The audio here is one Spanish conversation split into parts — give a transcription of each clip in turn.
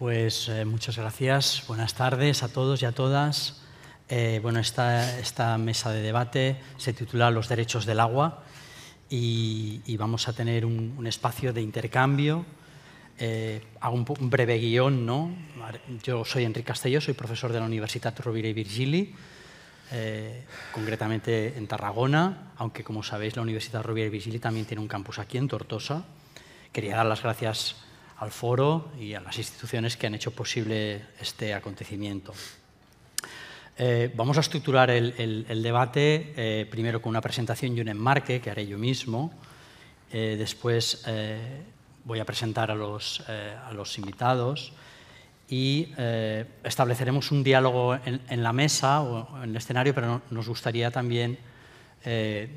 Pues eh, muchas gracias. Buenas tardes a todos y a todas. Eh, bueno, esta, esta, mesa de debate se titula Los derechos del agua y, vamos a tener un, espacio de intercambio. Eh, hago un, breve guión, ¿no? Yo soy Enrique Castelló, soy profesor de la Universidad Rovira y Virgili, concretamente en Tarragona, aunque como sabéis la Universidad Rovira y Virgili también tiene un campus aquí en Tortosa. Quería dar las gracias al foro y a las instituciones que han hecho posible este acontecimiento. Eh, vamos a estructurar el, debate eh, primero con una presentación y un enmarque que haré yo mismo. Eh, después voy a presentar a los, invitados y estableceremos un diálogo en, la mesa o en el escenario, pero nos gustaría también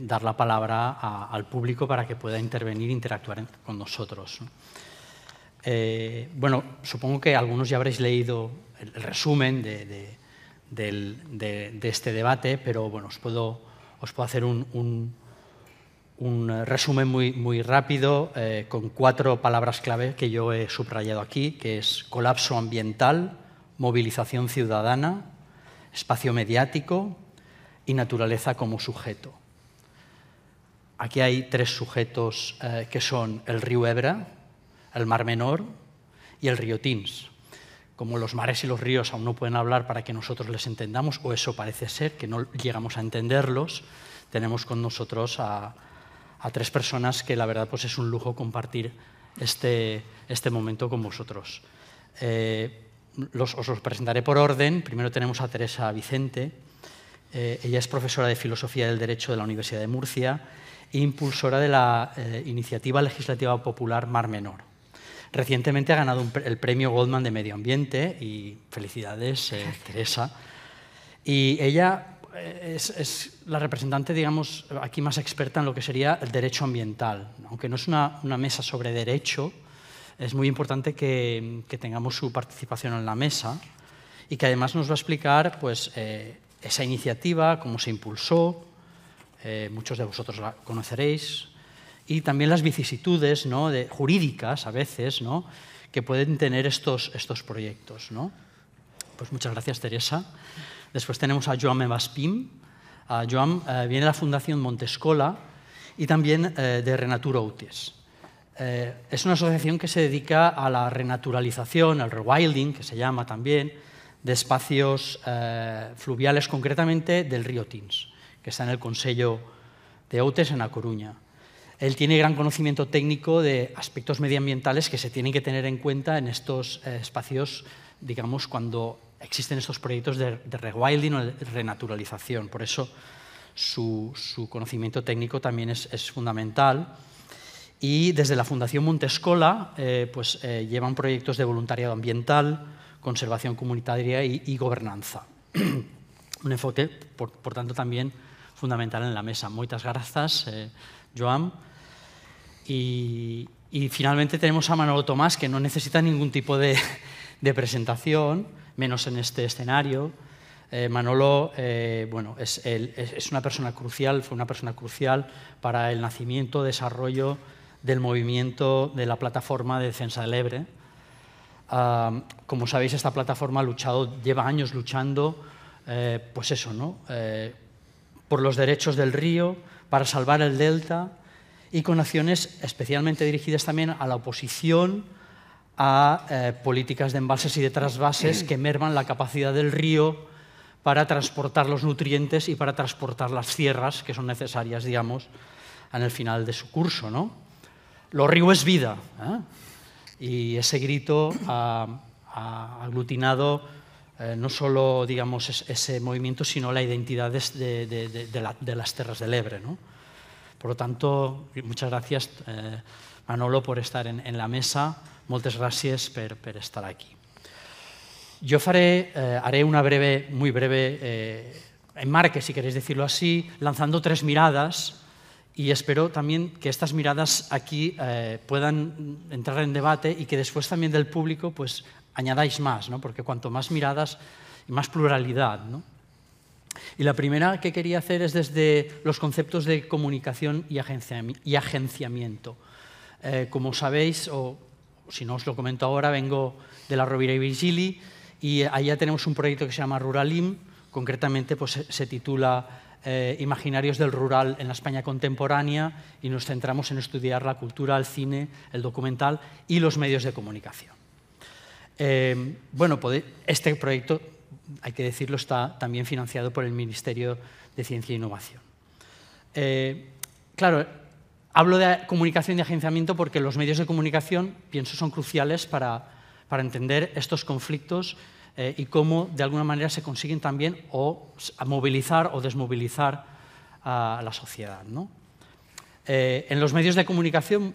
dar la palabra al público para que pueda intervenir e interactuar con nosotros. Eh, bueno, supongo que algunos ya habréis leído el, resumen de, este debate, pero bueno, os puedo, hacer un, resumen muy, rápido eh, con cuatro palabras clave que yo he subrayado aquí, que es colapso ambiental, movilización ciudadana, espacio mediático y naturaleza como sujeto. Aquí hay tres sujetos eh, que son el río Ebra, el Mar Menor y el río Tins. Como los mares y los ríos aún no pueden hablar para que nosotros les entendamos, o eso parece ser, que no llegamos a entenderlos, tenemos con nosotros a, tres personas que la verdad pues es un lujo compartir este, este momento con vosotros. Eh, os los presentaré por orden. Primero tenemos a Teresa Vicente. Eh, ella es profesora de Filosofía del Derecho de la Universidad de Murcia e impulsora de la eh, iniciativa legislativa popular Mar Menor. Recientemente ha ganado el premio Goldman de Medio Ambiente y felicidades, eh, Teresa. Y ella eh, es, la representante, digamos, aquí más experta en lo que sería el derecho ambiental. Aunque no es una, mesa sobre derecho, es muy importante que, tengamos su participación en la mesa y que además nos va a explicar pues, eh, esa iniciativa, cómo se impulsó, muchos de vosotros la conoceréis, y también las vicisitudes de, jurídicas a veces ¿no? que pueden tener estos, estos proyectos. ¿no? Pues muchas gracias, Teresa. Después tenemos a Joan Mevaspim. A Joan eh, viene de la Fundación Montescola y también eh, de Renatura Utes. Eh, es una asociación que se dedica a la renaturalización, al rewilding, que se llama también, de espacios fluviales, concretamente del río Tins, que está en el Consejo de Outes en La Coruña. Él tiene gran conocimiento técnico de aspectos medioambientales que se tienen que tener en cuenta en estos eh, espacios, digamos, cuando existen estos proyectos de, rewilding o de renaturalización. Por eso su, conocimiento técnico también es, fundamental. Y desde la Fundación Montescola eh, pues, eh, llevan proyectos de voluntariado ambiental, conservación comunitaria y, gobernanza. Un enfoque, por, tanto, también fundamental en la mesa. Muchas gracias. Joan. Y, finalmente tenemos a Manolo Tomás, que no necesita ningún tipo de, presentación, menos en este escenario. Eh, Manolo eh, bueno, es, una persona crucial, fue una persona crucial para el nacimiento, desarrollo del movimiento de la plataforma de defensa del Ebre. Ah, como sabéis, esta plataforma ha luchado, lleva años luchando, eh, pues eso, ¿no? por los derechos del río, para salvar el delta y con acciones especialmente dirigidas también a la oposición a eh, políticas de embalses y de trasvases que merman la capacidad del río para transportar los nutrientes y para transportar las tierras que son necesarias, digamos, en el final de su curso. ¿no? Lo río es vida. ¿eh? Y ese grito ha, ah, ah, ha aglutinado eh, no solo digamos, ese movimiento, sino la identidad de, las terras del Ebre. Por lo tanto, muchas gracias, eh, Manolo, por estar en, la mesa. Muchas gracias por, estar aquí. Yo eh, haré una breve, muy breve enmarque, si queréis decirlo así, lanzando tres miradas y espero también que estas miradas aquí puedan entrar en debate y que después también del público pues, añadáis más, ¿no? porque cuanto más miradas, y más pluralidad. Y la primera que quería hacer es desde los conceptos de comunicación y, agenciamiento. Eh, como sabéis, o si no os lo comento ahora, vengo de la Rovira y Virgili y allá tenemos un proyecto que se llama Ruralim, concretamente pues, se titula eh, Imaginarios del Rural en la España Contemporánea y nos centramos en estudiar la cultura, el cine, el documental y los medios de comunicación. Eh, bueno, este proyecto, hay que decirlo, está también financiado por el Ministerio de Ciencia e Innovación. Eh, claro, hablo de comunicación y agenciamiento porque los medios de comunicación, pienso, son cruciales para, entender estos conflictos eh, y cómo de alguna manera se consiguen también o movilizar o desmovilizar a, la sociedad. en los medios de comunicación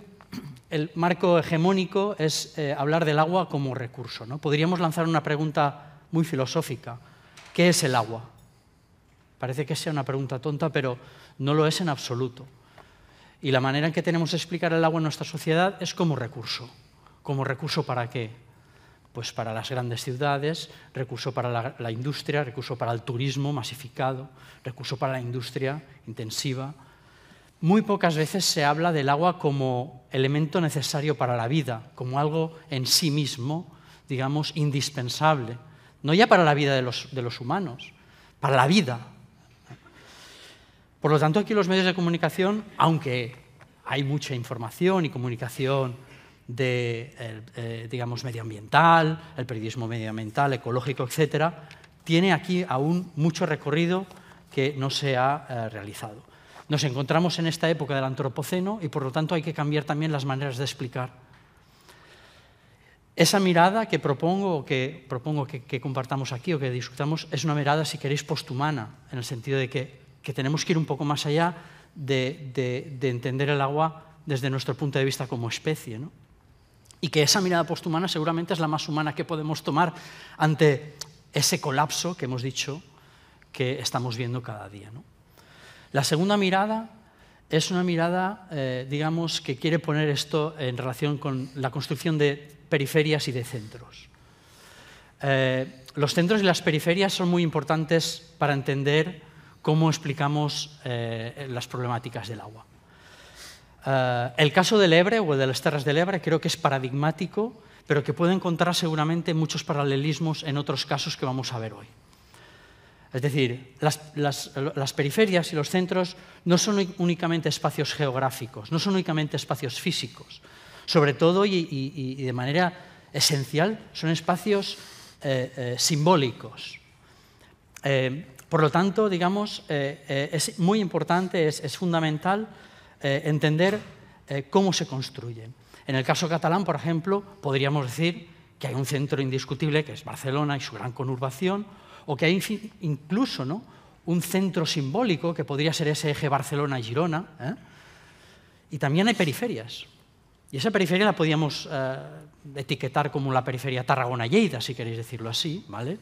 el marco hegemónico es eh, hablar del agua como recurso. Podríamos lanzar una pregunta muy filosófica. ¿Qué es el agua? Parece que sea una pregunta tonta, pero no lo es en absoluto. Y la manera en que tenemos de explicar el agua en nuestra sociedad es como recurso. ¿Como recurso para qué? Pues para las grandes ciudades, recurso para la industria, recurso para el turismo masificado, recurso para la industria intensiva, muy pocas veces se habla del agua como elemento necesario para la vida, como algo en sí mismo, digamos, indispensable, no ya para la vida de los, humanos, para la vida. Por lo tanto, aquí los medios de comunicación, aunque hay mucha información y comunicación de, eh, digamos, medioambiental, el periodismo medioambiental, ecológico, etc., tiene aquí aún mucho recorrido que no se ha eh, realizado. Nos encontramos en esta época del antropoceno y por lo tanto hay que cambiar también las maneras de explicar. Esa mirada que propongo, que, propongo que, compartamos aquí o que discutamos es una mirada, si queréis, posthumana, en el sentido de que, tenemos que ir un poco más allá de, entender el agua desde nuestro punto de vista como especie. ¿no? Y que esa mirada posthumana seguramente es la más humana que podemos tomar ante ese colapso que hemos dicho que estamos viendo cada día. ¿no? La segunda mirada es una mirada, eh, digamos, que quiere poner esto en relación con la construcción de periferias y de centros. Eh, los centros y las periferias son muy importantes para entender cómo explicamos eh, las problemáticas del agua. el caso del Ebre o de las Terras del Ebre creo que es paradigmático, pero que puede encontrar seguramente muchos paralelismos en otros casos que vamos a ver hoy. Es decir, las, periferias y los centros no son únicamente espacios geográficos, no son únicamente espacios físicos. Sobre todo y, de manera esencial son espacios eh, eh, simbólicos. Eh, por lo tanto, digamos, es muy importante, es, es fundamental entender cómo se construyen. En el caso catalán, por ejemplo, podríamos decir que hay un centro indiscutible que es Barcelona y su gran conurbación, o que hay incluso ¿no? un centro simbólico, que podría ser ese eje Barcelona-Girona, ¿eh? y también hay periferias. Y esa periferia la podíamos eh, etiquetar como la periferia Tarragona-Lleida, si queréis decirlo así, ¿vale?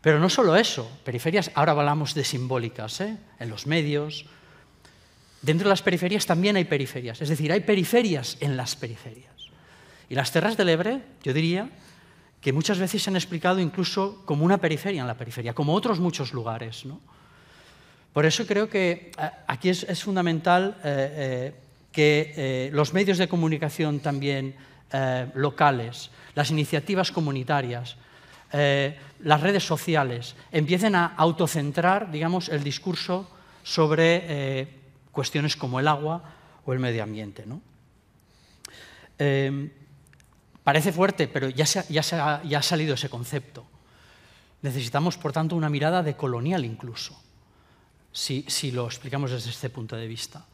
Pero no solo eso, periferias, ahora hablamos de simbólicas, ¿eh? en los medios. Dentro de las periferias también hay periferias, es decir, hay periferias en las periferias. Y las Terras del Ebre, yo diría, que muchas veces se han explicado incluso como una periferia en la periferia, como otros muchos lugares. ¿no? Por eso creo que eh, aquí es, fundamental eh, eh, que los medios de comunicación también locales, las iniciativas comunitarias, las redes sociales, empiecen a autocentrar digamos, el discurso sobre cuestiones como el agua o el medio ambiente. ¿no? Em, Parece fuerte, pero ya, ya, ha, ya ha salido ese concepto. Necesitamos, por tanto, una mirada de colonial incluso, si, si, lo explicamos desde este punto de vista.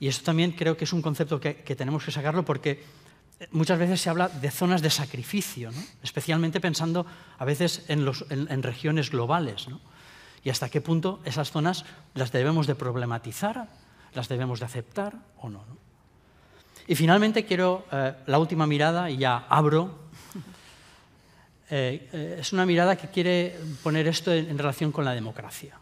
Y esto también creo que es un concepto que, que tenemos que sacarlo porque eh, muchas veces se habla de zonas de sacrificio, ¿no? especialmente pensando a veces en, los, en, regiones globales. ¿no? Y hasta qué punto esas zonas las debemos de problematizar, las debemos de aceptar o no. ¿no? Y finalmente quiero eh, la última mirada, y ya abro. Eh, eh, es una mirada que quiere poner esto en, relación con la democracia.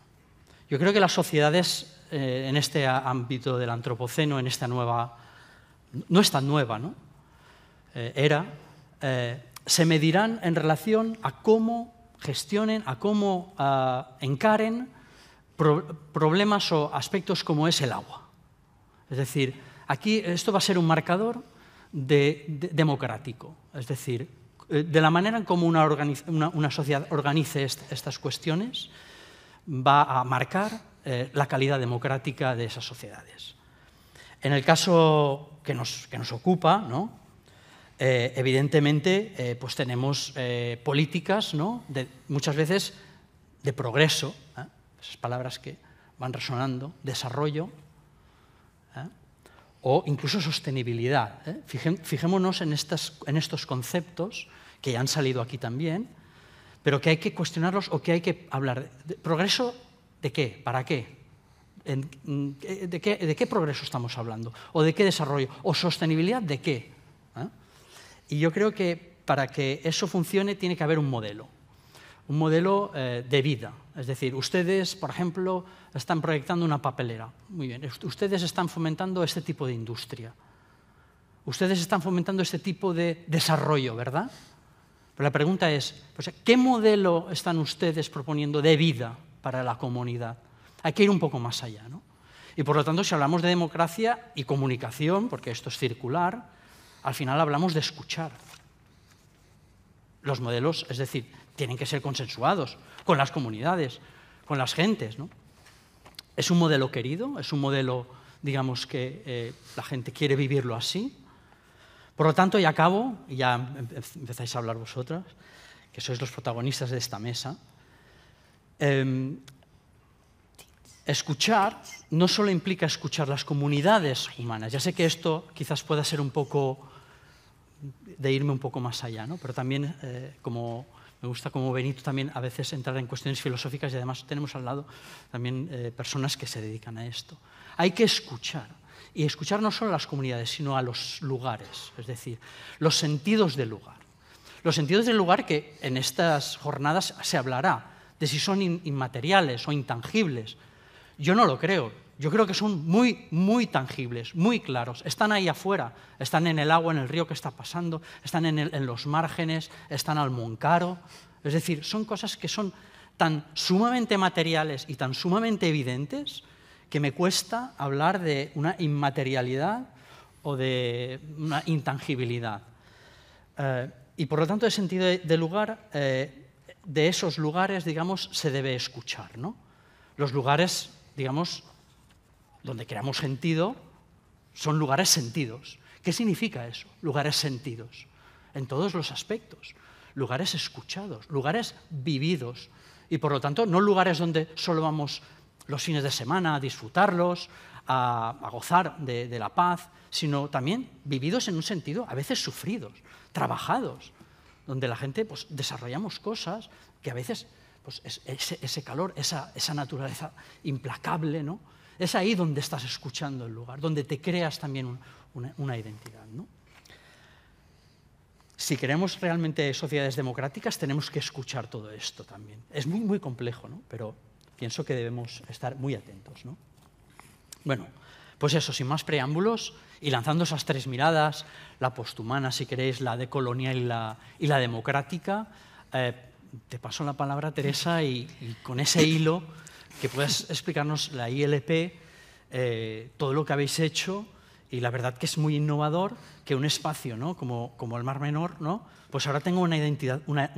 Yo creo que las sociedades en este ámbito del antropoceno, en esta nueva, no es tan nueva, ¿no? era, se medirán en relación a cómo gestionen, a cómo ah, encaren problemas o aspectos como es el agua. Es decir, Aquí esto va a ser un marcador democrático, es decir, eh, de la manera en cómo una, sociedad organice estas cuestiones va a marcar eh, la calidad democrática de esas sociedades. En el caso que nos, ocupa, eh, evidentemente pues tenemos políticas muchas veces de progreso, esas palabras que van resonando, desarrollo, o incluso sostenibilidad. ¿eh? Fijémonos en, estos conceptos que ya han salido aquí también, pero que hay que cuestionarlos o que hay que hablar. ¿Progreso de qué? ¿Para mm, qué? ¿De qué, progreso estamos hablando? ¿O de qué desarrollo? ¿O sostenibilidad de qué? ¿eh? Y yo creo que para que eso funcione tiene que haber un modelo un modelo eh, de vida. Es decir, ustedes, por ejemplo, están proyectando una papelera. Muy bien, ustedes están fomentando este tipo de industria. Ustedes están fomentando este tipo de desarrollo, ¿verdad? Pero la pregunta es, pues, ¿qué modelo están ustedes proponiendo de vida para la comunidad? Hay que ir un poco más allá, ¿no? Y por lo tanto, si hablamos de democracia y comunicación, porque esto es circular, al final hablamos de escuchar. Los modelos, es decir, tienen que ser consensuados con las comunidades, con las gentes. ¿no? Es un modelo querido, es un modelo, digamos, que eh, la gente quiere vivirlo así. Por lo tanto, y acabo, y ya em, em, empezáis a hablar vosotras, que sois los protagonistas de esta mesa, em, escuchar no solo implica escuchar las comunidades humanas, ya sé que esto quizás pueda ser un poco de irme un poco más allá, ¿no? pero también eh, como me gusta como Benito también a veces entrar en cuestiones filosóficas y además tenemos al lado también eh, personas que se dedican a esto. Hay que escuchar y escuchar no solo a las comunidades, sino a los lugares, es decir, los sentidos del lugar. Los sentidos del lugar que en estas jornadas se hablará de si son inmateriales o intangibles. Yo no lo creo, yo creo que son muy, muy tangibles, muy claros. Están ahí afuera, están en el agua, en el río que está pasando, están en, en los márgenes, están al Moncaro. Es decir, son cosas que son tan sumamente materiales y tan sumamente evidentes que me cuesta hablar de una inmaterialidad o de una intangibilidad. Eh, y por lo tanto, el sentido de, lugar, eh, de esos lugares, digamos, se debe escuchar. ¿no? Los lugares, digamos, donde creamos sentido, son lugares sentidos. ¿Qué significa eso? Lugares sentidos, en todos los aspectos. Lugares escuchados, lugares vividos. Y por lo tanto, no lugares donde solo vamos los fines de semana a disfrutarlos, a, gozar de, la paz, sino también vividos en un sentido, a veces sufridos, trabajados, donde la gente pues, desarrollamos cosas que a veces pues, ese, ese, calor, esa, esa naturaleza implacable, ¿no? Es ahí donde estás escuchando el lugar, donde te creas también una, identidad. ¿no? Si queremos realmente sociedades democráticas, tenemos que escuchar todo esto también. Es muy, muy complejo, ¿no? pero pienso que debemos estar muy atentos. ¿no? Bueno, pues eso, sin más preámbulos y lanzando esas tres miradas, la posthumana, si queréis, la decolonial y la, y la democrática, eh, te paso la palabra, Teresa, y con ese hilo que puedas explicarnos la ILP, eh, todo lo que habéis hecho, y la verdad que es muy innovador que un espacio ¿no? como, el Mar Menor, pues ahora tenga una, identidad, una,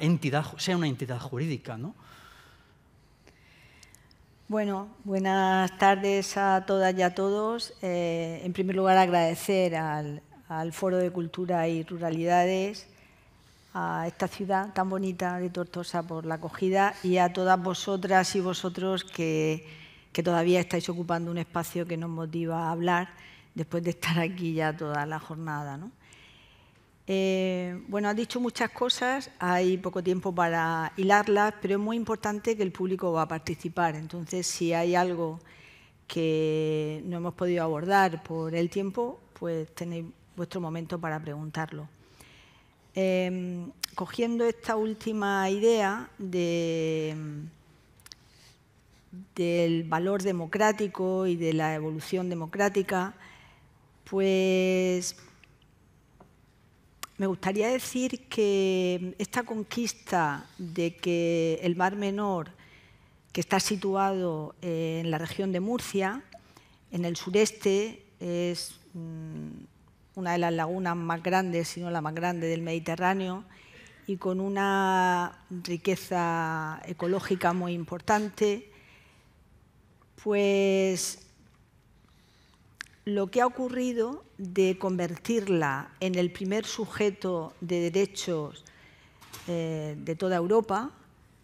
entidad, sea una entidad jurídica. ¿no? Bueno, buenas tardes a todas y a todos. Eh, en primer lugar, agradecer al Foro de Cultura y Ruralidades a esta ciudad tan bonita de Tortosa por la acogida y a todas vosotras y vosotros que, todavía estáis ocupando un espacio que nos motiva a hablar después de estar aquí ya toda la jornada. ¿no? Eh, bueno, ha dicho muchas cosas, hay poco tiempo para hilarlas, pero es muy importante que el público va a participar. Entonces, si hay algo que no hemos podido abordar por el tiempo, pues tenéis vuestro momento para preguntarlo. Em, cogiendo esta última idea del valor democrático y de la evolución democrática, pues me gustaría decir que esta conquista de que el Mar Menor, que está situado en la región de Murcia, en el sureste, es mm, una de las lagunas más grandes, si no la más grande del Mediterráneo, y con una riqueza ecológica muy importante, pues lo que ha ocurrido de convertirla en el primer sujeto de derechos eh, de toda Europa,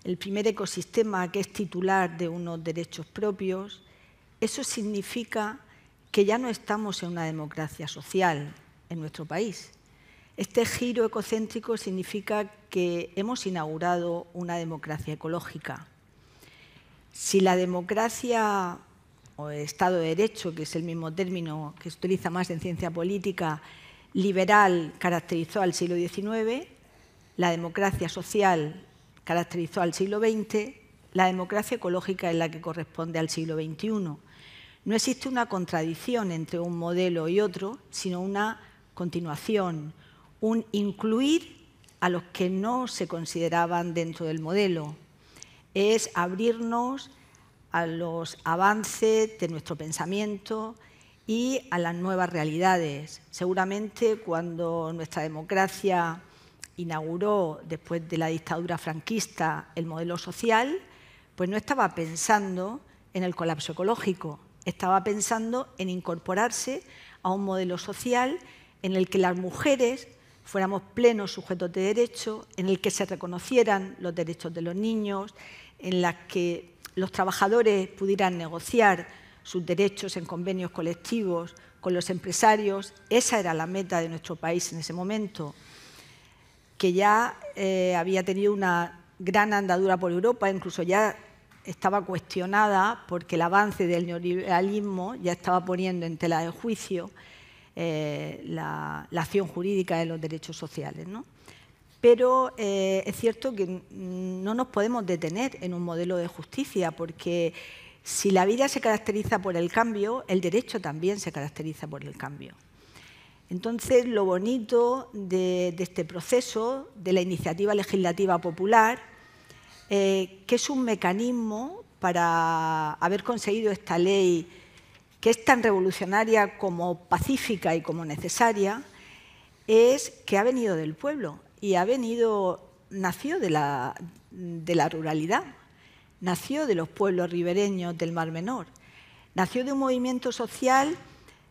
el primer ecosistema que es titular de unos derechos propios, eso significa que ya no estamos en una democracia social, en nuestro país. Este giro ecocéntrico significa que hemos inaugurado una democracia ecológica. Si la democracia o Estado de Derecho, que es el mismo término que se utiliza más en ciencia política, liberal caracterizó al siglo XIX, la democracia social caracterizó al siglo XX, la democracia ecológica es la que corresponde al siglo XXI. No existe una contradicción entre un modelo y otro, sino una continuación, un incluir a los que no se consideraban dentro del modelo, es abrirnos a los avances de nuestro pensamiento y a las nuevas realidades. Seguramente cuando nuestra democracia inauguró después de la dictadura franquista el modelo social, pues no estaba pensando en el colapso ecológico, estaba pensando en incorporarse a un modelo social en el que las mujeres fuéramos plenos sujetos de derecho, en el que se reconocieran los derechos de los niños, en las que los trabajadores pudieran negociar sus derechos en convenios colectivos con los empresarios. Esa era la meta de nuestro país en ese momento, que ya eh, había tenido una gran andadura por Europa, incluso ya estaba cuestionada porque el avance del neoliberalismo ya estaba poniendo en tela de juicio eh, la, acción jurídica de los derechos sociales. Pero eh, es cierto que no nos podemos detener en un modelo de justicia porque si la vida se caracteriza por el cambio, el derecho también se caracteriza por el cambio. Entonces, lo bonito de, este proceso, de la iniciativa legislativa popular, eh, que es un mecanismo para haber conseguido esta ley que es tan revolucionaria como pacífica y como necesaria, es que ha venido del pueblo y ha venido, nació de la, ruralidad, nació de los pueblos ribereños del Mar Menor, nació de un movimiento social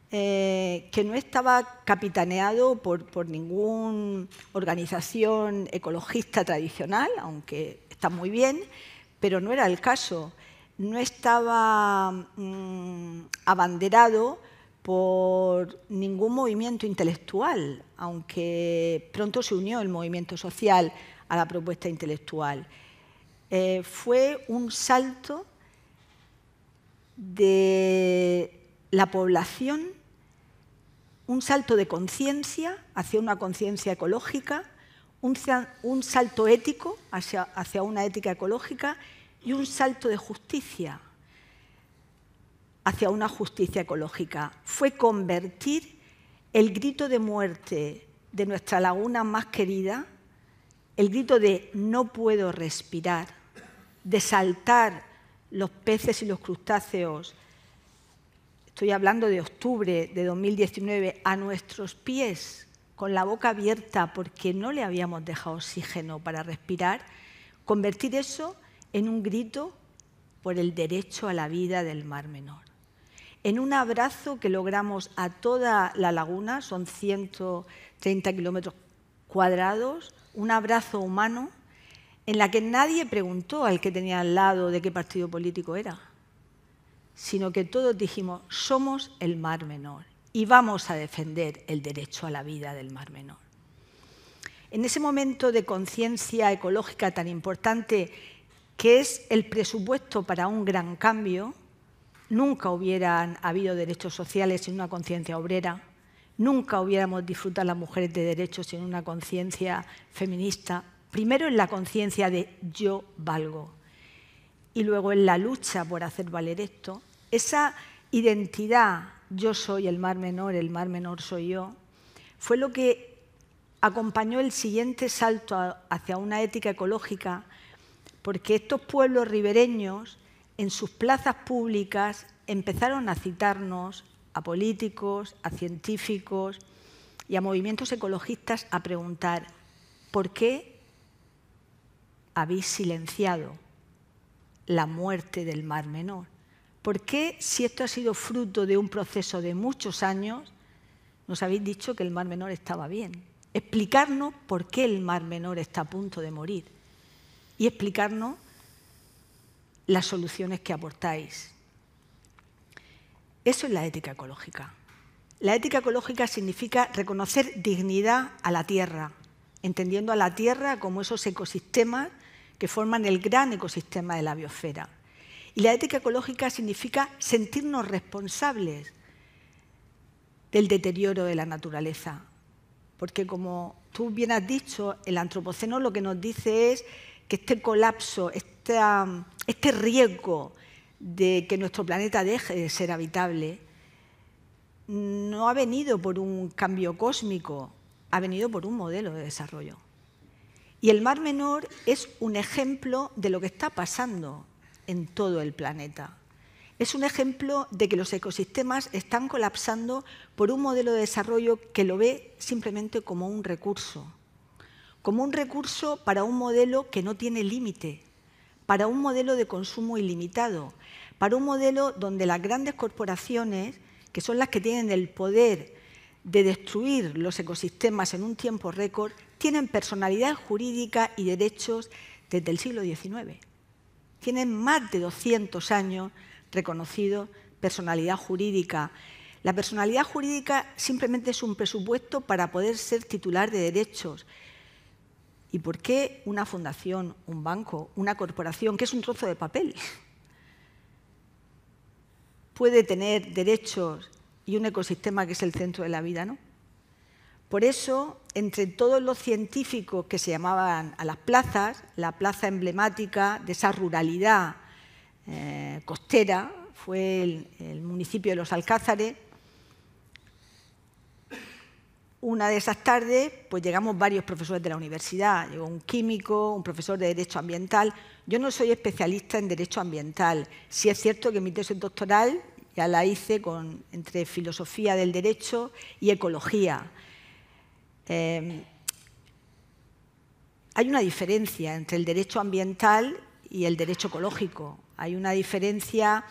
eh, que no estaba capitaneado por, por ninguna organización ecologista tradicional, aunque está muy bien, pero no era el caso no estaba mm, abanderado por ningún movimiento intelectual, aunque pronto se unió el movimiento social a la propuesta intelectual. Eh, fue un salto de la población, un salto de conciencia hacia una conciencia ecológica, un, salto ético hacia una ética ecológica y un salto de justicia hacia una justicia ecológica. Fue convertir el grito de muerte de nuestra laguna más querida, el grito de no puedo respirar, de saltar los peces y los crustáceos, estoy hablando de octubre de 2019, a nuestros pies, con la boca abierta porque no le habíamos dejado oxígeno para respirar, convertir eso en un grito por el derecho a la vida del Mar Menor, en un abrazo que logramos a toda la laguna, son 130 kilómetros cuadrados, un abrazo humano en la que nadie preguntó al que tenía al lado de qué partido político era, sino que todos dijimos, somos el Mar Menor y vamos a defender el derecho a la vida del Mar Menor. En ese momento de conciencia ecológica tan importante que es el presupuesto para un gran cambio, nunca hubieran habido derechos sociales sin una conciencia obrera, nunca hubiéramos disfrutado las mujeres de derechos sin una conciencia feminista. Primero en la conciencia de yo valgo y luego en la lucha por hacer valer esto, esa identidad yo soy el mar menor, el mar menor soy yo, fue lo que acompañó el siguiente salto hacia una ética ecológica porque estos pueblos ribereños en sus plazas públicas empezaron a citarnos a políticos, a científicos y a movimientos ecologistas a preguntar, ¿por qué habéis silenciado la muerte del Mar Menor? ¿Por qué, si esto ha sido fruto de un proceso de muchos años, nos habéis dicho que el Mar Menor estaba bien? Explicarnos por qué el Mar Menor está a punto de morir y explicarnos las soluciones que aportáis. Eso es la ética ecológica. La ética ecológica significa reconocer dignidad a la tierra, entendiendo a la tierra como esos ecosistemas que forman el gran ecosistema de la biosfera. Y la ética ecológica significa sentirnos responsables del deterioro de la naturaleza. Porque como tú bien has dicho, el antropoceno lo que nos dice es que este colapso, este riesgo de que nuestro planeta deje de ser habitable, no ha venido por un cambio cósmico, ha venido por un modelo de desarrollo. Y el Mar Menor es un ejemplo de lo que está pasando en todo el planeta. Es un ejemplo de que los ecosistemas están colapsando por un modelo de desarrollo que lo ve simplemente como un recurso, como un recurso para un modelo que no tiene límite, para un modelo de consumo ilimitado, para un modelo donde las grandes corporaciones, que son las que tienen el poder de destruir los ecosistemas en un tiempo récord, tienen personalidad jurídica y derechos desde el siglo XIX. Tienen más de 200 años reconocido personalidad jurídica. La personalidad jurídica simplemente es un presupuesto para poder ser titular de derechos, ¿Y por qué una fundación, un banco, una corporación, que es un trozo de papel, puede tener derechos y un ecosistema que es el centro de la vida? ¿no? Por eso, entre todos los científicos que se llamaban a las plazas, la plaza emblemática de esa ruralidad eh, costera fue el municipio de Los Alcázares, una de esas tardes, pues llegamos varios profesores de la universidad, llegó un químico, un profesor de Derecho Ambiental. Yo no soy especialista en Derecho Ambiental. Sí es cierto que mi tesis doctoral ya la hice con, entre Filosofía del Derecho y Ecología. Em, hay una diferencia entre el derecho ambiental y el derecho ecológico. Hay una diferencia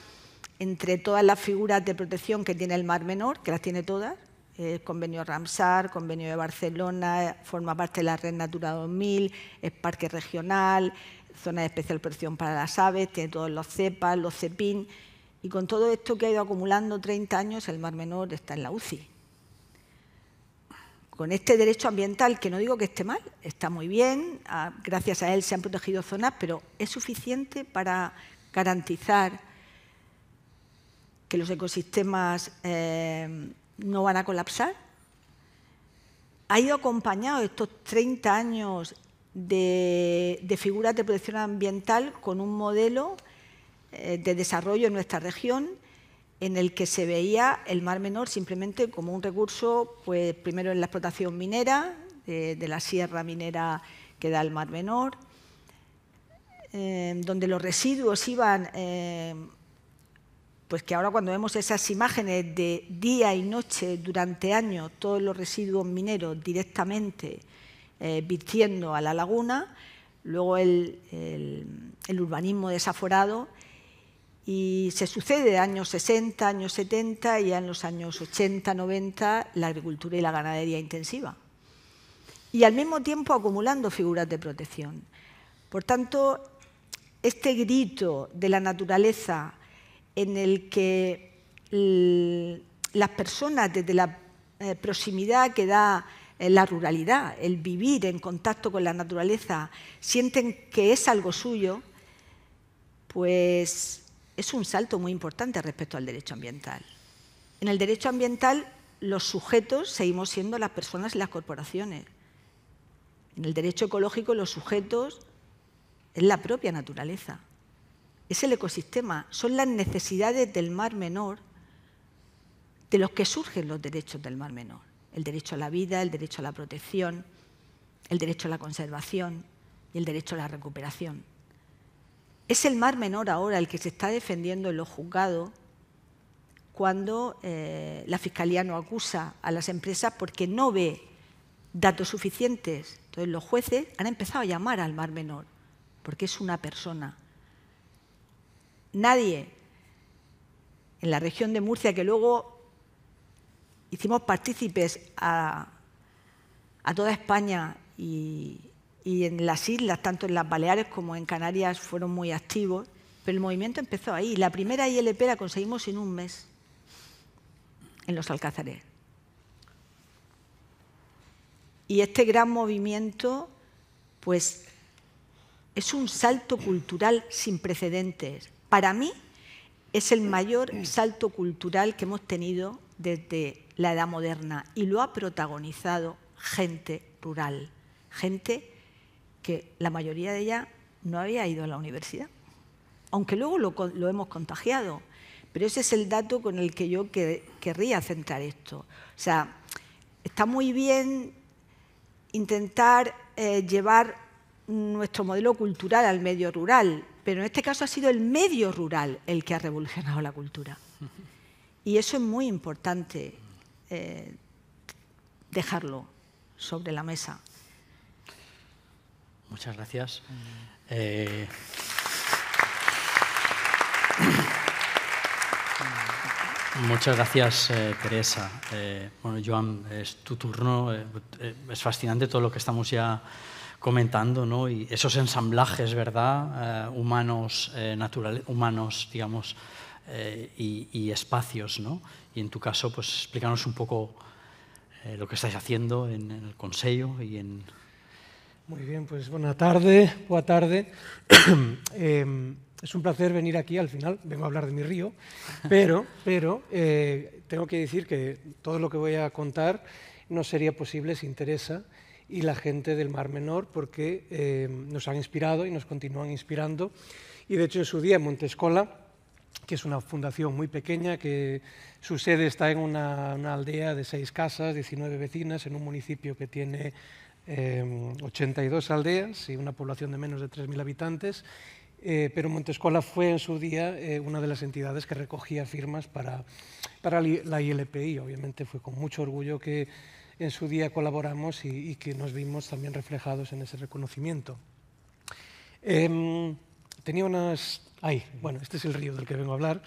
entre todas las figuras de protección que tiene el Mar Menor, que las tiene todas, el convenio Ramsar, convenio de Barcelona, forma parte de la Red Natura 2000, es parque regional, zona de especial protección para las aves, tiene todos los cepas, los cepín, y con todo esto que ha ido acumulando 30 años, el Mar Menor está en la UCI. Con este derecho ambiental, que no digo que esté mal, está muy bien, gracias a él se han protegido zonas, pero es suficiente para garantizar que los ecosistemas... Eh, no van a colapsar. Ha ido acompañado estos 30 años de, figuras de protección ambiental con un modelo eh, de desarrollo en nuestra región en el que se veía el Mar Menor simplemente como un recurso, pues primero en la explotación minera, de, la sierra minera que da el Mar Menor, eh, donde los residuos iban eh, pues que ahora cuando vemos esas imágenes de día y noche durante años todos los residuos mineros directamente eh, a la laguna, luego el, el, urbanismo desaforado, y se sucede de años 60, años 70 y ya en los años 80, 90 la agricultura y la ganadería intensiva. Y al mismo tiempo acumulando figuras de protección. Por tanto, este grito de la naturaleza, en el que las personas desde la eh, proximidad que da eh, la ruralidad, el vivir en contacto con la naturaleza, sienten que es algo suyo, pues es un salto muy importante respecto al derecho ambiental. En el derecho ambiental los sujetos seguimos siendo las personas y las corporaciones. En el derecho ecológico los sujetos es la propia naturaleza es el ecosistema, son las necesidades del mar menor de los que surgen los derechos del mar menor. El derecho a la vida, el derecho a la protección, el derecho a la conservación y el derecho a la recuperación. Es el mar menor ahora el que se está defendiendo en los juzgados cuando eh, la Fiscalía no acusa a las empresas porque no ve datos suficientes. Entonces los jueces han empezado a llamar al mar menor porque es una persona nadie en la región de Murcia, que luego hicimos partícipes a, toda España y, en las islas, tanto en las Baleares como en Canarias, fueron muy activos, pero el movimiento empezó ahí. La primera ILP la conseguimos en un mes, en los Alcázares. Y este gran movimiento, pues, es un salto cultural sin precedentes para mí es el mayor salto cultural que hemos tenido desde la Edad Moderna y lo ha protagonizado gente rural, gente que la mayoría de ella no había ido a la universidad, aunque luego lo, hemos contagiado. Pero ese es el dato con el que yo querría centrar esto. O sea, está muy bien intentar eh, llevar nuestro modelo cultural al medio rural, pero en este caso ha sido el medio rural el que ha revolucionado la cultura. Y eso es muy importante eh, dejarlo sobre la mesa. Muchas gracias. Mm. Eh, muchas gracias, eh, Teresa. bueno, Joan, es tu turno. es fascinante todo lo que estamos ya comentando, Y esos ensamblajes, ¿verdad? Eh, humanos, eh, naturales, humanos, digamos, eh, y, espacios, Y en tu caso, pues explícanos un poco lo que estáis haciendo en, el Consejo y en... Muy bien, pues buena tarde, em, es un placer venir aquí al final, vengo a hablar de mi río, pero, pero tengo que decir que todo lo que voy a contar no sería posible si interesa y la gente del Mar Menor, porque eh, nos han inspirado y nos continúan inspirando. Y de hecho en su día Montescola, que es una fundación muy pequeña, que su sede está en una, aldea de seis casas, 19 vecinas, en un municipio que tiene 82 eh, aldeas y una población de menos de 3.000 habitantes, eh, pero Montescola fue en su día una de las entidades que recogía firmas para, para la ILPI. Obviamente fue con mucho orgullo que en su día colaboramos y, que nos vimos también reflejados en ese reconocimiento. Em, tenía unas... ahí. bueno, este es el río del que vengo a hablar.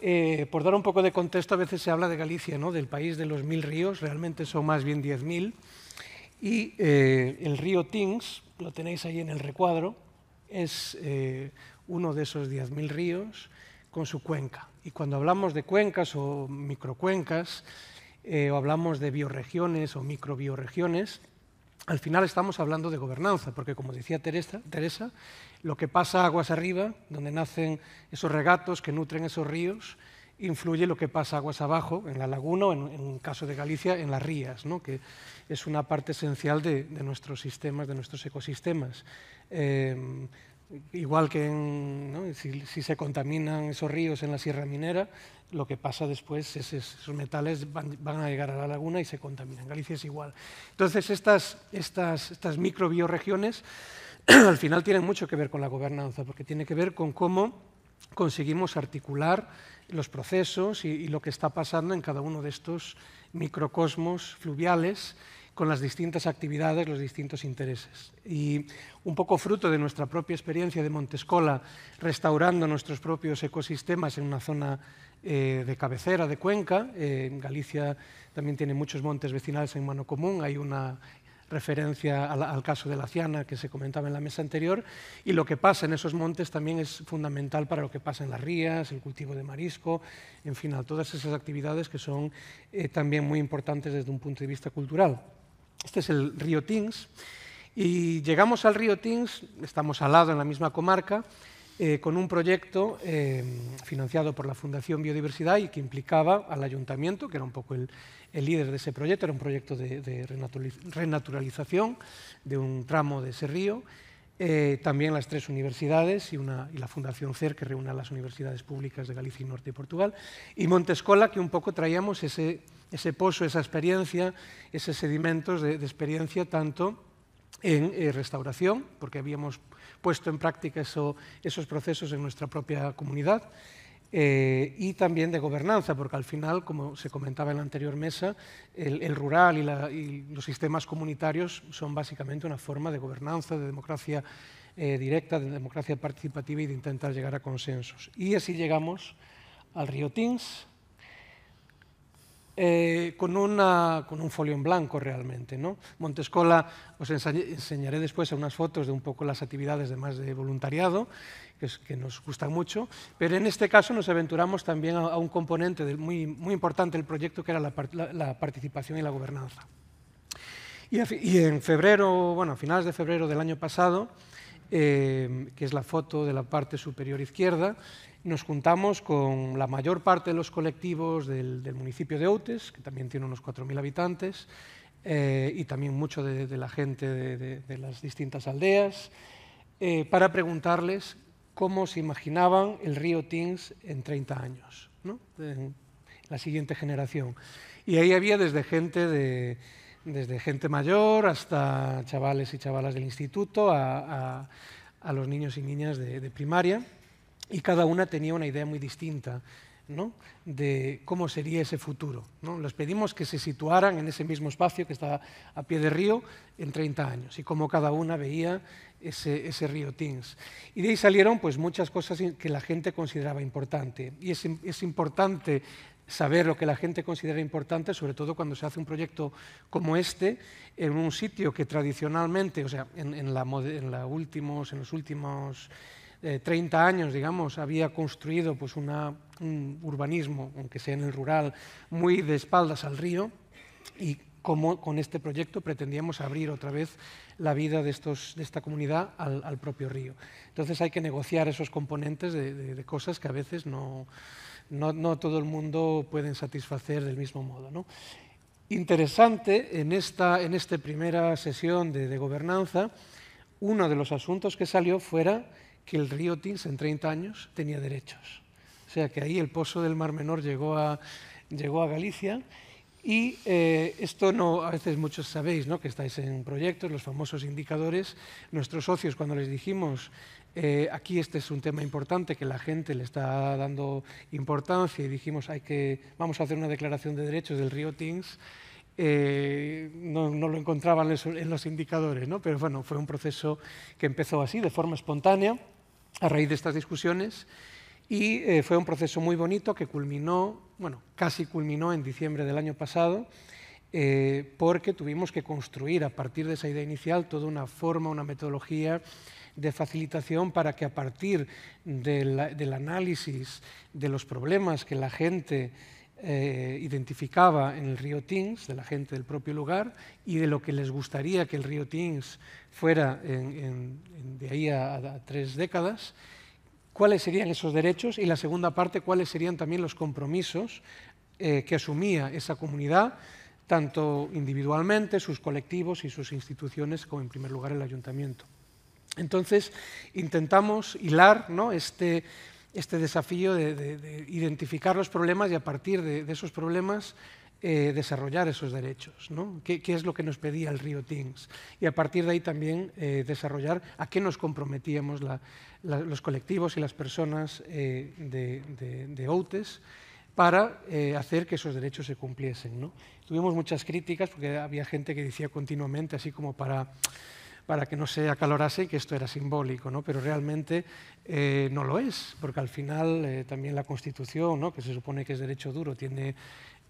Eh, por dar un poco de contexto, a veces se habla de Galicia, ¿no? del país de los mil ríos, realmente son más bien diez mil. Y eh, el río Tings, lo tenéis ahí en el recuadro, es eh, uno de esos 10.000 ríos con su cuenca. Y cuando hablamos de cuencas o microcuencas, eh, o hablamos de bioregiones o microbioregiones, al final estamos hablando de gobernanza, porque como decía Teresa, Teresa, lo que pasa aguas arriba, donde nacen esos regatos que nutren esos ríos, influye lo que pasa aguas abajo, en la laguna o en, el caso de Galicia, en las rías, que es una parte esencial de, nuestros sistemas, de nuestros ecosistemas. Eh, igual que si, se contaminan esos ríos en la Sierra Minera, lo que pasa después es esos metales van, a llegar a la laguna y se contaminan. Galicia es igual. Entonces, estas, estas, estas microbioregiones al final tienen mucho que ver con la gobernanza, porque tiene que ver con cómo conseguimos articular los procesos y, y lo que está pasando en cada uno de estos microcosmos fluviales con las distintas actividades, los distintos intereses. Y un poco fruto de nuestra propia experiencia de Montescola, restaurando nuestros propios ecosistemas en una zona eh, de cabecera de Cuenca. Eh, en Galicia también tiene muchos montes vecinales en mano común. Hay una referencia al, caso de la Ciana que se comentaba en la mesa anterior, y lo que pasa en esos montes también es fundamental para lo que pasa en las rías, el cultivo de marisco, en fin, todas esas actividades que son eh, también muy importantes desde un punto de vista cultural. Este es el río Tins, y llegamos al río Tins, estamos al lado en la misma comarca, eh, con un proyecto eh, financiado por la Fundación Biodiversidad y que implicaba al ayuntamiento, que era un poco el, líder de ese proyecto, era un proyecto de, renaturalización de un tramo de ese río, eh, también las tres universidades y, la Fundación CER, que reúne a las universidades públicas de Galicia y Norte de Portugal, y Montescola, que un poco traíamos ese, pozo, esa experiencia, esos sedimentos de, de experiencia tanto en restauración, porque habíamos puesto en práctica esos procesos en nuestra propia comunidad. Eh, y también de gobernanza, porque al final, como se comentaba en la anterior mesa, el, rural y, los sistemas comunitarios son básicamente una forma de gobernanza, de democracia eh, directa, de democracia participativa y de intentar llegar a consensos. Y así llegamos al río Tins, eh, con, con, un folio en blanco realmente. ¿no? Montescola, os enseñaré después unas fotos de un poco las actividades de más de voluntariado, que, es, que nos gustan mucho, pero en este caso nos aventuramos también a, un componente muy, muy, importante del proyecto, que era la, participación y la gobernanza. Y, en febrero, bueno, a finales de febrero del año pasado, eh, que es la foto de la parte superior izquierda, nos juntamos con la mayor parte de los colectivos del, municipio de Outes, que también tiene unos 4.000 habitantes, eh, y también mucho de, la gente de, las distintas aldeas, eh, para preguntarles cómo se imaginaban el río Tins en 30 años, la siguiente generación. Y ahí había desde gente, desde gente mayor hasta chavales y chavalas del instituto, a los niños y niñas de primaria y cada una tenía una idea muy distinta ¿no? de cómo sería ese futuro. ¿no? Les pedimos que se situaran en ese mismo espacio que está a pie de río en 30 años y cómo cada una veía ese, río Tins. Y de ahí salieron pues, muchas cosas que la gente consideraba importante. Y es, es importante saber lo que la gente considera importante, sobre todo cuando se hace un proyecto como este, en un sitio que tradicionalmente, o sea, en, en, la últimos, en los últimos 30 eh, años, digamos, había construido pues, una, un urbanismo, aunque sea en el rural, muy de espaldas al río y como con este proyecto pretendíamos abrir otra vez la vida de, estos, de esta comunidad al, propio río. Entonces hay que negociar esos componentes de, cosas que a veces no, no, todo el mundo pueden satisfacer del mismo modo. ¿no? Interesante, en esta, en esta primera sesión de, de gobernanza, uno de los asuntos que salió fuera que el río Tins en 30 años tenía derechos. O sea que ahí el pozo del Mar Menor llegó a, llegó a Galicia y eh, esto no, a veces muchos sabéis ¿no? que estáis en proyectos, los famosos indicadores. Nuestros socios, cuando les dijimos eh, aquí este es un tema importante que la gente le está dando importancia y dijimos hay que, vamos a hacer una declaración de derechos del río Tins, eh, no, no, lo encontraban en los indicadores, ¿no? pero bueno, fue un proceso que empezó así, de forma espontánea a raíz de estas discusiones y eh, fue un proceso muy bonito que culminó, bueno, casi culminó en diciembre del año pasado, eh, porque tuvimos que construir a partir de esa idea inicial toda una forma, una metodología de facilitación para que a partir del análisis de los problemas que la gente eh, identificaba en el río Tins, de la gente del propio lugar, y de lo que les gustaría que el río Tins fuera de ahí a, tres décadas, cuáles serían esos derechos y la segunda parte, cuáles serían también los compromisos eh, que asumía esa comunidad, tanto individualmente, sus colectivos y sus instituciones, como en primer lugar el ayuntamiento. Entonces, intentamos hilar ¿no? este este desafío de, identificar los problemas y a partir de, esos problemas eh, desarrollar esos derechos, ¿no? ¿Qué, es lo que nos pedía el Río Tins? Y a partir de ahí también eh, desarrollar a qué nos comprometíamos los colectivos y las personas eh, de, de, de, OUTES para hacer que esos derechos se cumpliesen. ¿no? Tuvimos muchas críticas porque había gente que decía continuamente, así como para para que no se acalorase y que esto era simbólico, ¿no? pero realmente eh, no lo es, porque al final eh, también la Constitución, ¿no? que se supone que es derecho duro, tiene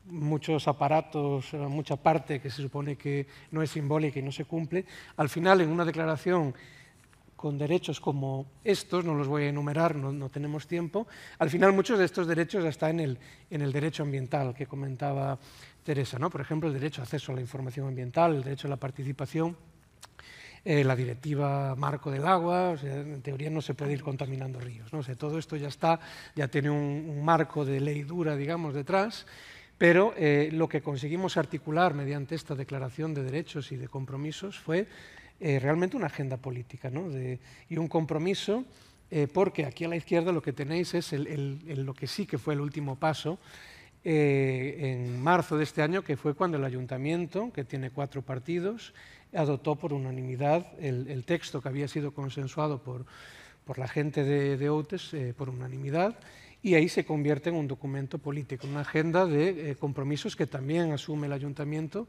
muchos aparatos, eh, mucha parte que se supone que no es simbólica y no se cumple, al final en una declaración con derechos como estos, no los voy a enumerar, no, tenemos tiempo, al final muchos de estos derechos está en el, en el derecho ambiental que comentaba Teresa, ¿no? por ejemplo, el derecho a acceso a la información ambiental, el derecho a la participación eh, la directiva marco del agua, en teoría no se puede ir contaminando ríos. ¿no? O todo esto ya está, ya tiene un, marco de ley dura, digamos, detrás, pero eh, lo que conseguimos articular mediante esta declaración de derechos y de compromisos fue eh, realmente una agenda política ¿no? y un compromiso porque aquí a la izquierda lo que tenéis es lo que sí que fue el último paso en marzo de este año, que fue cuando el ayuntamiento, que tiene cuatro partidos, adoptó por unanimidad el, texto que había sido consensuado por, la gente de, Otes Outes eh, por unanimidad y ahí se convierte en un documento político, una agenda de eh, compromisos que también asume el ayuntamiento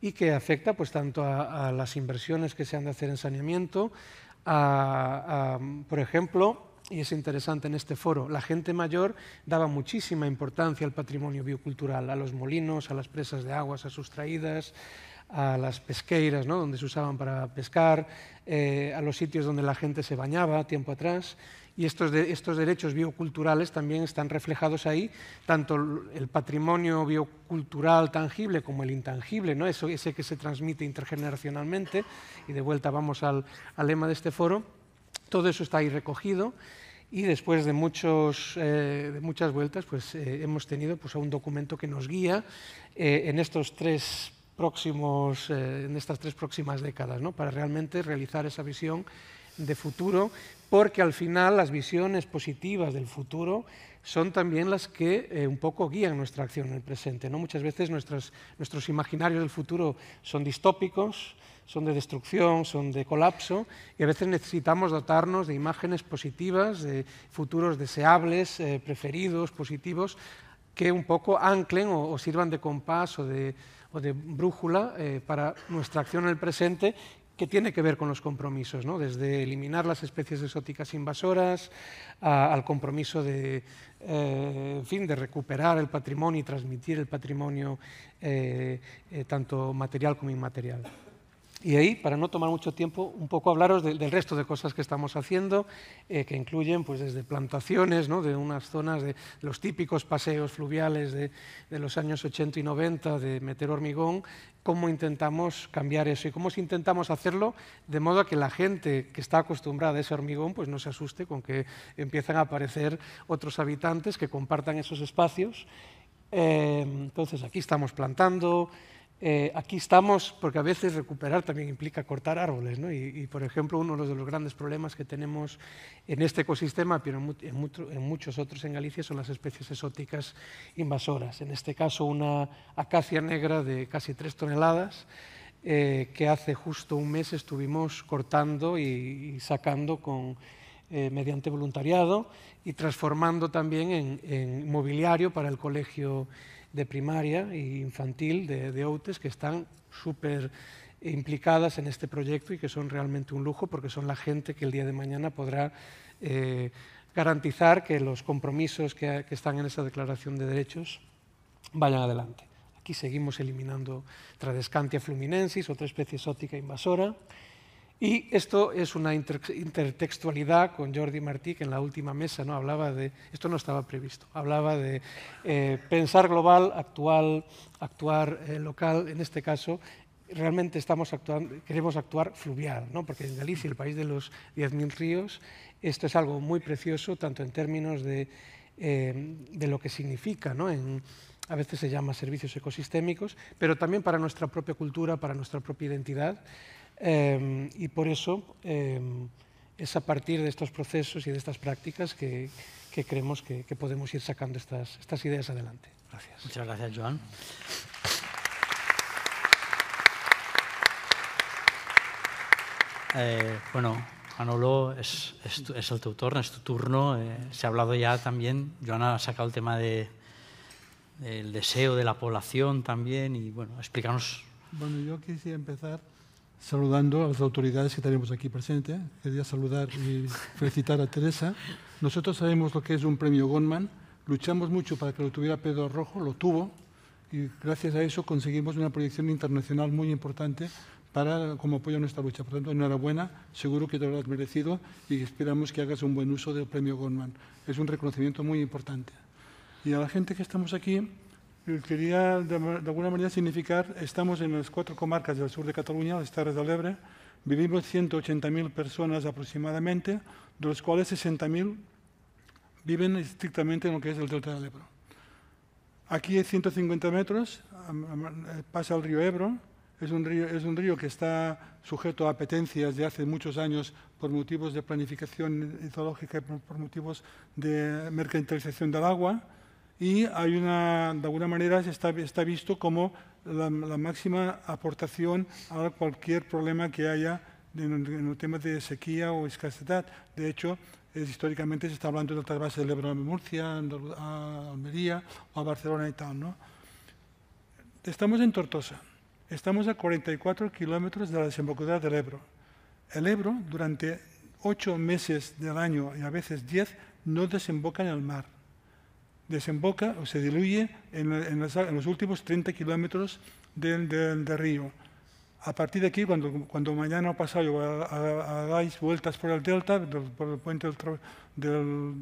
y que afecta pues, tanto a, las inversiones que se han de hacer en saneamiento, a, por ejemplo, y es interesante en este foro, la gente mayor daba muchísima importancia al patrimonio biocultural, a los molinos, a las presas de aguas, a sus traídas, a las pesqueiras, ¿no? donde se usaban para pescar, eh, a los sitios donde la gente se bañaba tiempo atrás. Y estos, estos derechos bioculturales también están reflejados ahí, tanto el patrimonio biocultural tangible como el intangible, ¿no? Eso, ese que se transmite intergeneracionalmente, y de vuelta vamos al, lema de este foro, todo eso está ahí recogido. Y después de, muchos, eh, de muchas vueltas, pues eh, hemos tenido pues, un documento que nos guía en estos tres próximos, eh, en estas tres próximas décadas, ¿no? para realmente realizar esa visión de futuro, porque al final las visiones positivas del futuro son también las que eh, un poco guían nuestra acción en el presente. ¿no? Muchas veces nuestros nuestros imaginarios del futuro son distópicos, son de destrucción, son de colapso, y a veces necesitamos dotarnos de imágenes positivas, de futuros deseables, eh, preferidos, positivos, que un poco anclen o sirvan de compás o de o de brújula eh, para nuestra acción en el presente que tiene que ver con los compromisos, ¿no? desde eliminar las especies exóticas invasoras al compromiso de, eh, fin, de recuperar el patrimonio y transmitir el patrimonio eh, tanto material como inmaterial. Y ahí, para no tomar mucho tiempo, un poco hablaros del resto de cosas que estamos haciendo, eh, que incluyen pues, desde plantaciones, de unas zonas de los típicos paseos fluviales de, los años 80 y 90, de meter hormigón, cómo intentamos cambiar eso y cómo intentamos hacerlo de modo a que la gente que está acostumbrada a ese hormigón pues, no se asuste con que empiezan a aparecer otros habitantes que compartan esos espacios. Eh, entonces, aquí estamos plantando, eh, aquí estamos, porque a veces recuperar también implica cortar árboles, ¿no? y, por ejemplo, uno de los grandes problemas que tenemos en este ecosistema, pero en, muchos otros en Galicia, son las especies exóticas invasoras. En este caso, una acacia negra de casi tres toneladas, eh, que hace justo un mes estuvimos cortando y, sacando con, eh, mediante voluntariado y transformando también en, en mobiliario para el colegio de primaria e infantil de, de Outes que están súper implicadas en este proyecto y que son realmente un lujo porque son la gente que el día de mañana podrá eh, garantizar que los compromisos que, que están en esa declaración de derechos vayan adelante. Aquí seguimos eliminando Tradescantia fluminensis, otra especie exótica invasora. Y esto es una intertextualidad con Jordi Martí, que en la última mesa ¿no? hablaba de, esto no estaba previsto, hablaba de eh, pensar global, actual, actuar eh, local, en este caso realmente estamos queremos actuar fluvial, porque en Galicia, el país de los 10.000 ríos, esto es algo muy precioso, tanto en términos de, eh, lo que significa ¿no? a veces se llama servicios ecosistémicos, pero también para nuestra propia cultura, para nuestra propia identidad. Em, y por eso em, es a partir de estos procesos y de estas prácticas que, que creemos que, podemos ir sacando estas, estas ideas adelante. Gracias. Muchas gracias, Joan. Eh, bueno, Manolo, es, es, es, el es tu turno. Eh, se ha hablado ya también, Joan ha sacado el tema de, del deseo de la población también y bueno, explícanos. Bueno, yo quisiera empezar saludando a las autoridades que tenemos aquí presentes. Quería saludar y felicitar a Teresa. Nosotros sabemos lo que es un premio Goldman. Luchamos mucho para que lo tuviera Pedro Rojo, lo tuvo, y gracias a eso conseguimos una proyección internacional muy importante para, como apoyo a nuestra lucha. Por tanto, enhorabuena, seguro que te lo has merecido y esperamos que hagas un buen uso del premio Goldman. Es un reconocimiento muy importante. Y a la gente que estamos aquí, quería de, alguna manera significar, estamos en las cuatro comarcas del sur de Cataluña, las Terres del Ebre, vivimos 180.000 personas aproximadamente, de los cuales 60.000 viven estrictamente en lo que es el delta del Ebro. Aquí hay 150 metros eh, pasa el río Ebro, es un río, que está sujeto a apetencias de hace muchos años por motivos de planificación hidrológica eh, y por motivos de mercantilización del agua, y hay una, de alguna manera se está, visto como la, máxima aportación a cualquier problema que haya en, en el tema de sequía o escasez De hecho, es, históricamente se está hablando de otras bases del Ebro en Murcia, en Almería o a Barcelona y tal. ¿no? Estamos en Tortosa, estamos a 44 kilómetros de la desembocadura del Ebro. El Ebro durante ocho meses del año y a veces 10 no desemboca en el mar desemboca o se diluye en, los últimos 30 kilómetros del, río. A partir de aquí, cuando, cuando mañana o pasado hagáis vueltas por el delta, por el puente del,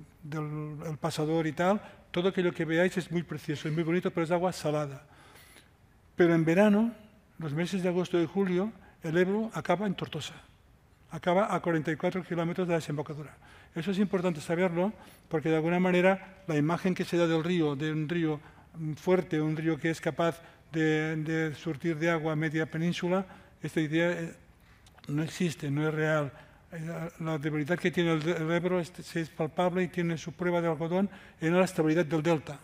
pasador y tal, todo aquello que veáis es muy precioso es muy bonito, pero es agua salada. Pero en verano, los meses de agosto y julio, el Ebro acaba en Tortosa acaba a 44 kilómetros de la desembocadura. Eso es importante saberlo porque de alguna manera la imagen que se da del río, de un río mm, fuerte, un río que es capaz de, surtir de agua a media península, esta idea eh, no existe, no es real. Eh, la debilidad que tiene el Ebro es, es palpable y tiene su prueba de algodón en la estabilidad del delta.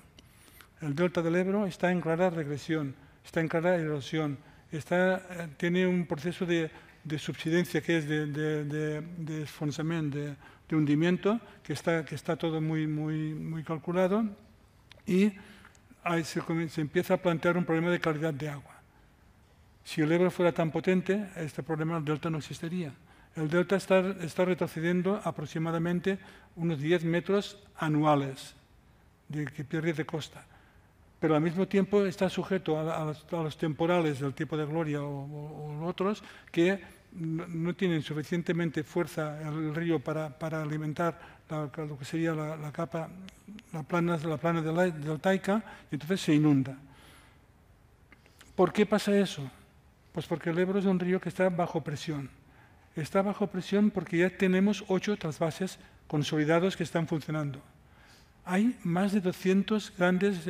El delta del Ebro está en clara regresión, está en clara erosión, está, eh, tiene un proceso de de subsidencia que es de, de, de, hundimiento, que está, que está todo muy, muy, muy calculado y ahí se, empieza a plantear un problema de calidad de agua. Si el Ebro fuera tan potente, este problema del delta no existiría. El delta está, está retrocediendo aproximadamente unos 10 metros anuales de que pierde de costa pero al mismo tiempo está sujeto a, los temporales del tipo de gloria o otros que no, tiene tienen suficientemente fuerza el río para, alimentar lo que sería la, capa, la plana, la plana de la, del y entonces se inunda. ¿Por qué pasa eso? Pues porque el Ebro es un río que está bajo presión. Está bajo presión porque ya tenemos ocho trasvases consolidados que están funcionando. Hay más de 200 grandes,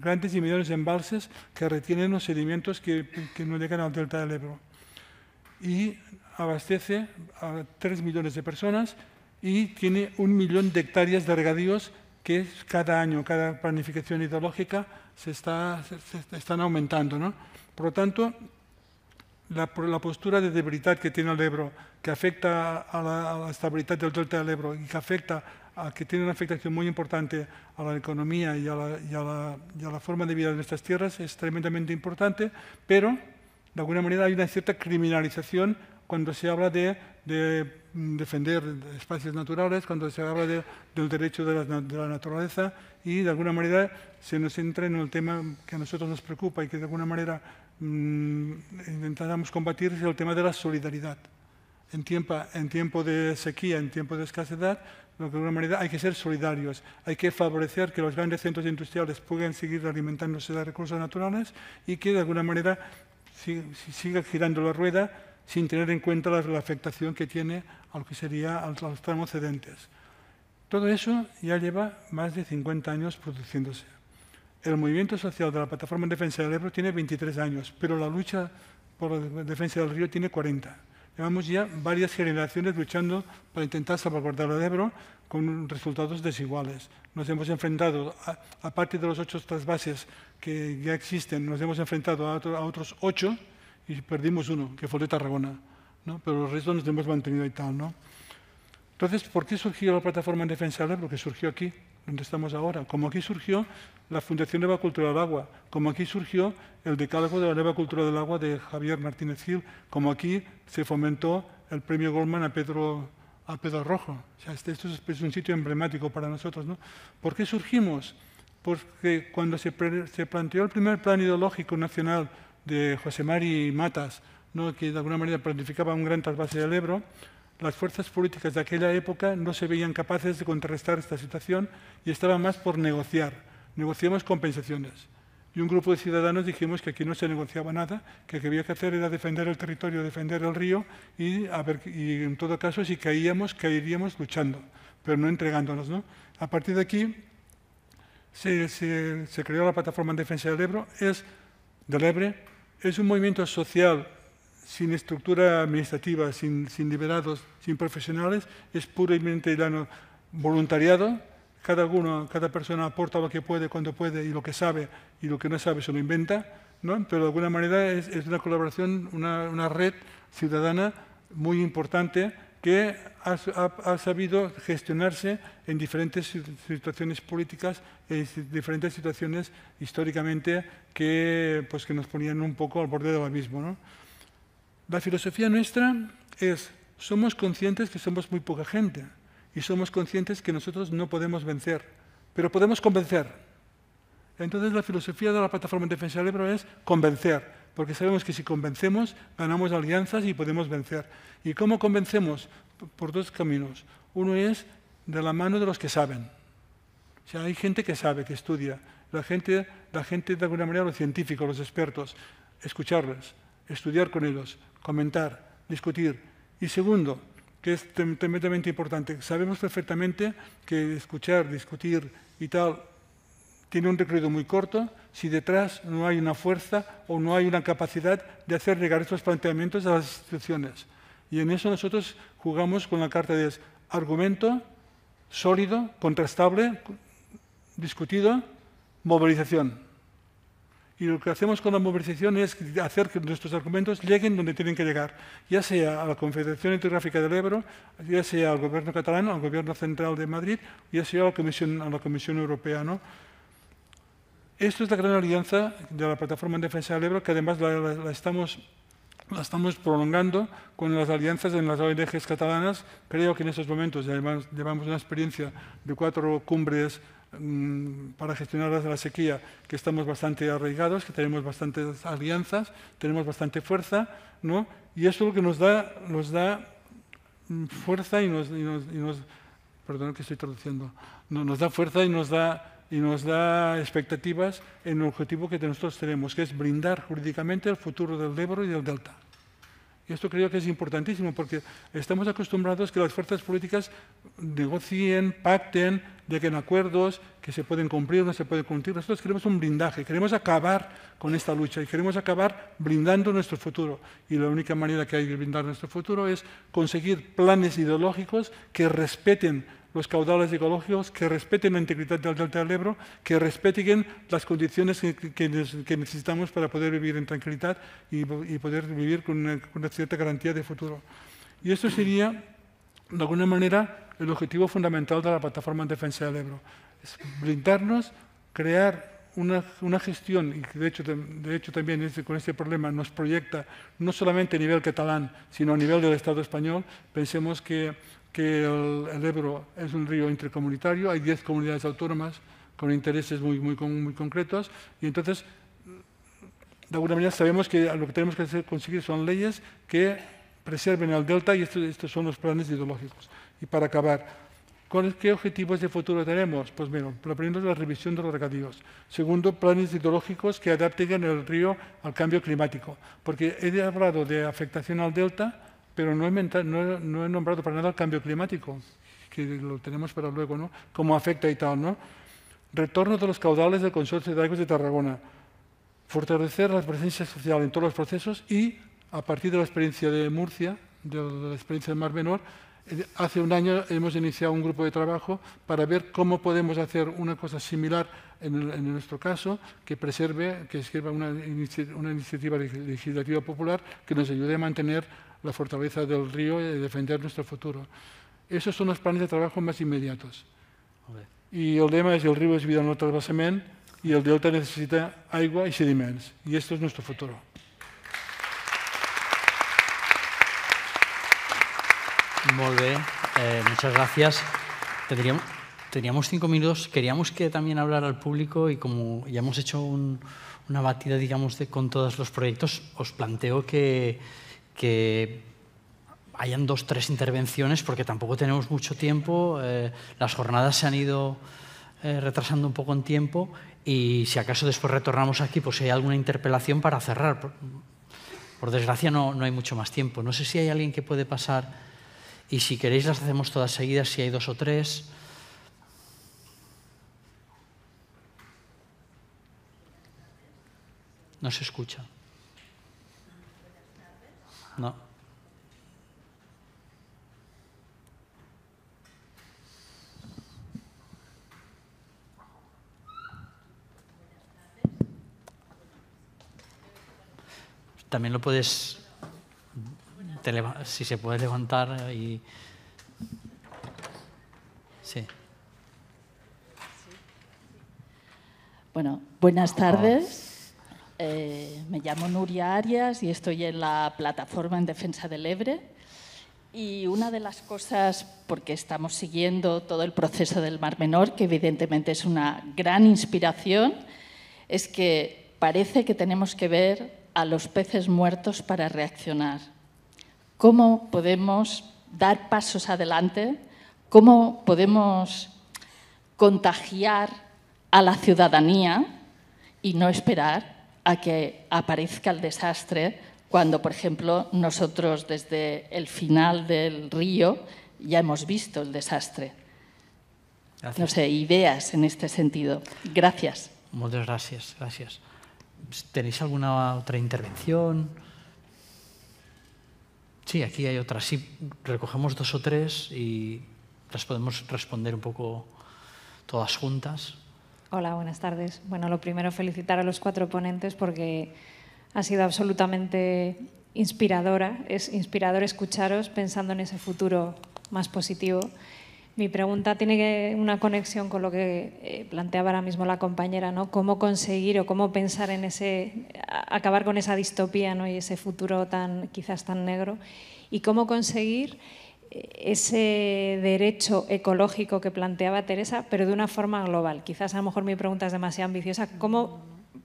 grandes y medianos embalses que retienen los sedimentos que, que no llegan al delta del Ebro y abastece a 3 millones de personas y tiene un millón de hectáreas de regadíos que cada año, cada planificación hidrológica se, está, están aumentando. ¿no? Por lo tanto, la, la, postura de debilidad que tiene el Ebro, que afecta a la, estabilidad del delta del Ebro y que afecta a, que tiene una afectación muy importante a la economía y a la, forma de vida de nuestras tierras, es tremendamente importante, pero de alguna manera hay una cierta criminalización cuando se habla de, mm, defender espacios naturales, cuando se habla del derecho de la, naturaleza y de alguna manera se nos entra en el tema que a nosotros nos preocupa y que de alguna manera mm, intentamos combatir, es el tema de la solidaridad. En tiempo, de sequía, en tiempo de escasez, de alguna manera hay que ser solidarios, hay que favorecer que los grandes centros industriales puedan seguir alimentándose de recursos naturales y que de alguna manera siga girando la rueda sin tener en cuenta la, afectación que tiene a lo que sería a los tramos cedentes. Todo eso ya lleva más de 50 años produciéndose. El movimiento social de la Plataforma en Defensa del Ebro tiene 23 años, pero la lucha por la defensa del río tiene 40. Llevamos ya varias generaciones luchando para intentar salvaguardar el Ebro con resultados desiguales. Nos hemos enfrentado, a, aparte de los ocho trasvases que ya existen, nos hemos enfrentado a, otros ocho y perdimos uno, que fue de Tarragona. ¿no? Pero los restos nos hemos mantenido y tal. ¿no? Entonces, ¿por qué surgió la plataforma en Porque surgió aquí, donde estamos ahora, como aquí surgió la Fundación Nueva Cultura del Agua, como aquí surgió el decálogo de la Nueva Cultura del Agua de Javier Martínez Gil, como aquí se fomentó el premio Goldman a Pedro, a Pedro Rojo. Este, esto es pues, un sitio emblemático para nosotros. ¿no? ¿Por qué surgimos? Porque cuando se, planteó el primer plan ideológico nacional de José Mari Matas, ¿no? que de alguna manera planificaba un gran trasvase del Ebro, las fuerzas políticas de aquella época no se veían capaces de contrarrestar esta situación y estaban más por negociar. Negociamos compensaciones. Y un grupo de ciudadanos dijimos que aquí no se negociaba nada, que lo que había que hacer era defender el territorio, defender el río y, ver, en todo caso, si caíamos, caeríamos luchando, pero no entregándonos. A partir de aquí se, creó la plataforma en defensa del Ebro, es, del Ebre, es un movimiento social sin estructura administrativa, sin, liberados, sin profesionales, es puramente voluntariado. Cada uno, cada persona aporta lo que puede, cuando puede y lo que sabe y lo que no sabe se lo inventa, ¿no? pero de alguna manera es, una colaboración, una, red ciudadana muy importante que ha, ha sabido gestionarse en diferentes situaciones políticas, en diferentes situaciones históricamente que, pues, que nos ponían un poco al borde del abismo. ¿no? La filosofía nuestra es, somos conscientes que somos muy poca gente y somos conscientes que nosotros no podemos vencer, pero podemos convencer. Entonces la filosofía de la plataforma en defensa del Ebro es convencer, porque sabemos que si convencemos ganamos alianzas y podemos vencer. ¿Y cómo convencemos? Por dos caminos. Uno es de la mano de los que saben. O sea, hay gente que sabe, que estudia. La gente, la gente de alguna manera, los científicos, los expertos, escucharles, estudiar con ellos, comentar, discutir. Y segundo, que es tremendamente importante, sabemos perfectamente que escuchar, discutir y tal tiene un recorrido muy corto si detrás no hay una fuerza o no hay una capacidad de hacer llegar estos planteamientos a las instituciones. Y en eso nosotros jugamos con la carta de argumento sólido, contrastable, discutido, movilización. Y lo que hacemos con la movilización es hacer que nuestros argumentos lleguen donde tienen que llegar, ya sea a la Confederación Hidrográfica del Ebro, ya sea al Gobierno catalán, al Gobierno Central de Madrid, ya sea a la Comisión, a la Comisión Europea. Esto es la gran alianza de la Plataforma en Defensa del Ebro, que además la, la, estamos la estamos prolongando con las alianzas en las ONGs catalanas. Creo que en estos momentos ya llevamos una experiencia de cuatro cumbres Mm, para gestionar la sequía, que estamos bastante arraigados, que tenemos bastantes alianzas, tenemos bastante fuerza, ¿no? y eso es lo que nos da, nos da mm, fuerza y nos, y nos, perdón que estoy traduciendo, nos da fuerza y nos da y nos da expectativas en el objetivo que nosotros tenemos, que es brindar jurídicamente el futuro del Ebro y del Delta. Y esto creo que es importantísimo porque estamos acostumbrados que las fuerzas políticas negocien, pacten, de que en acuerdos que se pueden cumplir, no se pueden cumplir. Nosotros queremos un blindaje, queremos acabar con esta lucha y queremos acabar blindando nuestro futuro. Y la única manera que hay de blindar nuestro futuro es conseguir planes ideológicos que respeten los caudales ecológicos, que respeten la integridad del Delta del Ebro, que respeten las condiciones que, necesitamos para poder vivir en tranquilidad y, poder vivir con una, con una cierta garantía de futuro. Y esto sería de alguna manera, el objetivo fundamental de la plataforma en defensa del Ebro. Es brindarnos, crear una, gestión, y de hecho, de hecho también este, con este problema nos proyecta no solamente a nivel catalán, sino a nivel del Estado español. Pensemos que, el, Ebro es un río intercomunitario, hay 10 comunidades autónomas con intereses muy, muy, muy concretos, y entonces de alguna manera sabemos que lo que tenemos que conseguir son leyes que preserven al delta y estos, estos son los planes hidrológicos. Y para acabar, ¿Qué objetivos de futuro tenemos? Pues mira, primero la revisión de los regadíos. Segundo, planes hidrológicos que adapten el río al cambio climático. Porque he hablado de afectación al delta, pero no he, no he, nombrado para nada el cambio climático, que lo tenemos para luego, ¿no? Cómo afecta y tal, ¿no? Retorno de los caudales del Consorcio de Aguas de Tarragona. Fortalecer la presencia social en todos los procesos y a partir de la experiencia de Murcia, de la experiencia del Mar Menor, eh, hace un año hemos iniciado un grupo de trabajo para ver cómo podemos hacer una cosa similar en, nuestro caso, que preserve, que sirva una, iniciativa legislativa popular que nos ayude a mantener la fortaleza del río y defender nuestro futuro. Esos son los planes de trabajo más inmediatos. Y el tema es el río es vida, no basement y el delta necesita agua y sedimentos. Y esto es nuestro futuro. Muy eh, muchas gracias. teníamos cinco minutos, queríamos que también hablar al público y como ya hemos hecho una batida, digamos, de, con todos los proyectos, os planteo que, hayan dos, tres intervenciones porque tampoco tenemos mucho tiempo, eh, las jornadas se han ido eh, retrasando un poco en tiempo y si acaso después retornamos aquí, pues si hay alguna interpelación para cerrar. Por, desgracia no, no hay mucho más tiempo. No sé si hay alguien que puede pasar y si queréis las hacemos todas seguidas, si hay dos o tres. No se escucha. No. También lo puedes si se puede levantar y... Sí. Bueno, buenas tardes. Eh, me llamo Nuria Arias y estoy en la plataforma en defensa del Ebre. Y una de las cosas, porque estamos siguiendo todo el proceso del Mar Menor, que evidentemente es una gran inspiración, es que parece que tenemos que ver a los peces muertos para reaccionar cómo podemos dar pasos adelante, cómo podemos contagiar a la ciudadanía y no esperar a que aparezca el desastre cuando, por ejemplo, nosotros desde el final del río ya hemos visto el desastre. No sé, ideas en este sentido. Gracias. Muchas gracias, gracias. ¿Tenéis alguna otra intervención? Sí, aquí hay otras. Sí, recogemos dos o tres y las podemos responder un poco todas juntas. Hola, buenas tardes. Bueno, lo primero, felicitar a los cuatro ponentes porque ha sido absolutamente inspiradora. Es inspirador escucharos pensando en ese futuro más positivo mi pregunta tiene una conexión con lo que eh, planteaba ahora mismo la compañera, ¿no? ¿Cómo conseguir o cómo pensar en ese, acabar con esa distopía ¿no? y ese futuro tan quizás tan negro? ¿Y cómo conseguir eh, ese derecho ecológico que planteaba Teresa, pero de una forma global? Quizás a lo mejor mi pregunta es demasiado ambiciosa. ¿Cómo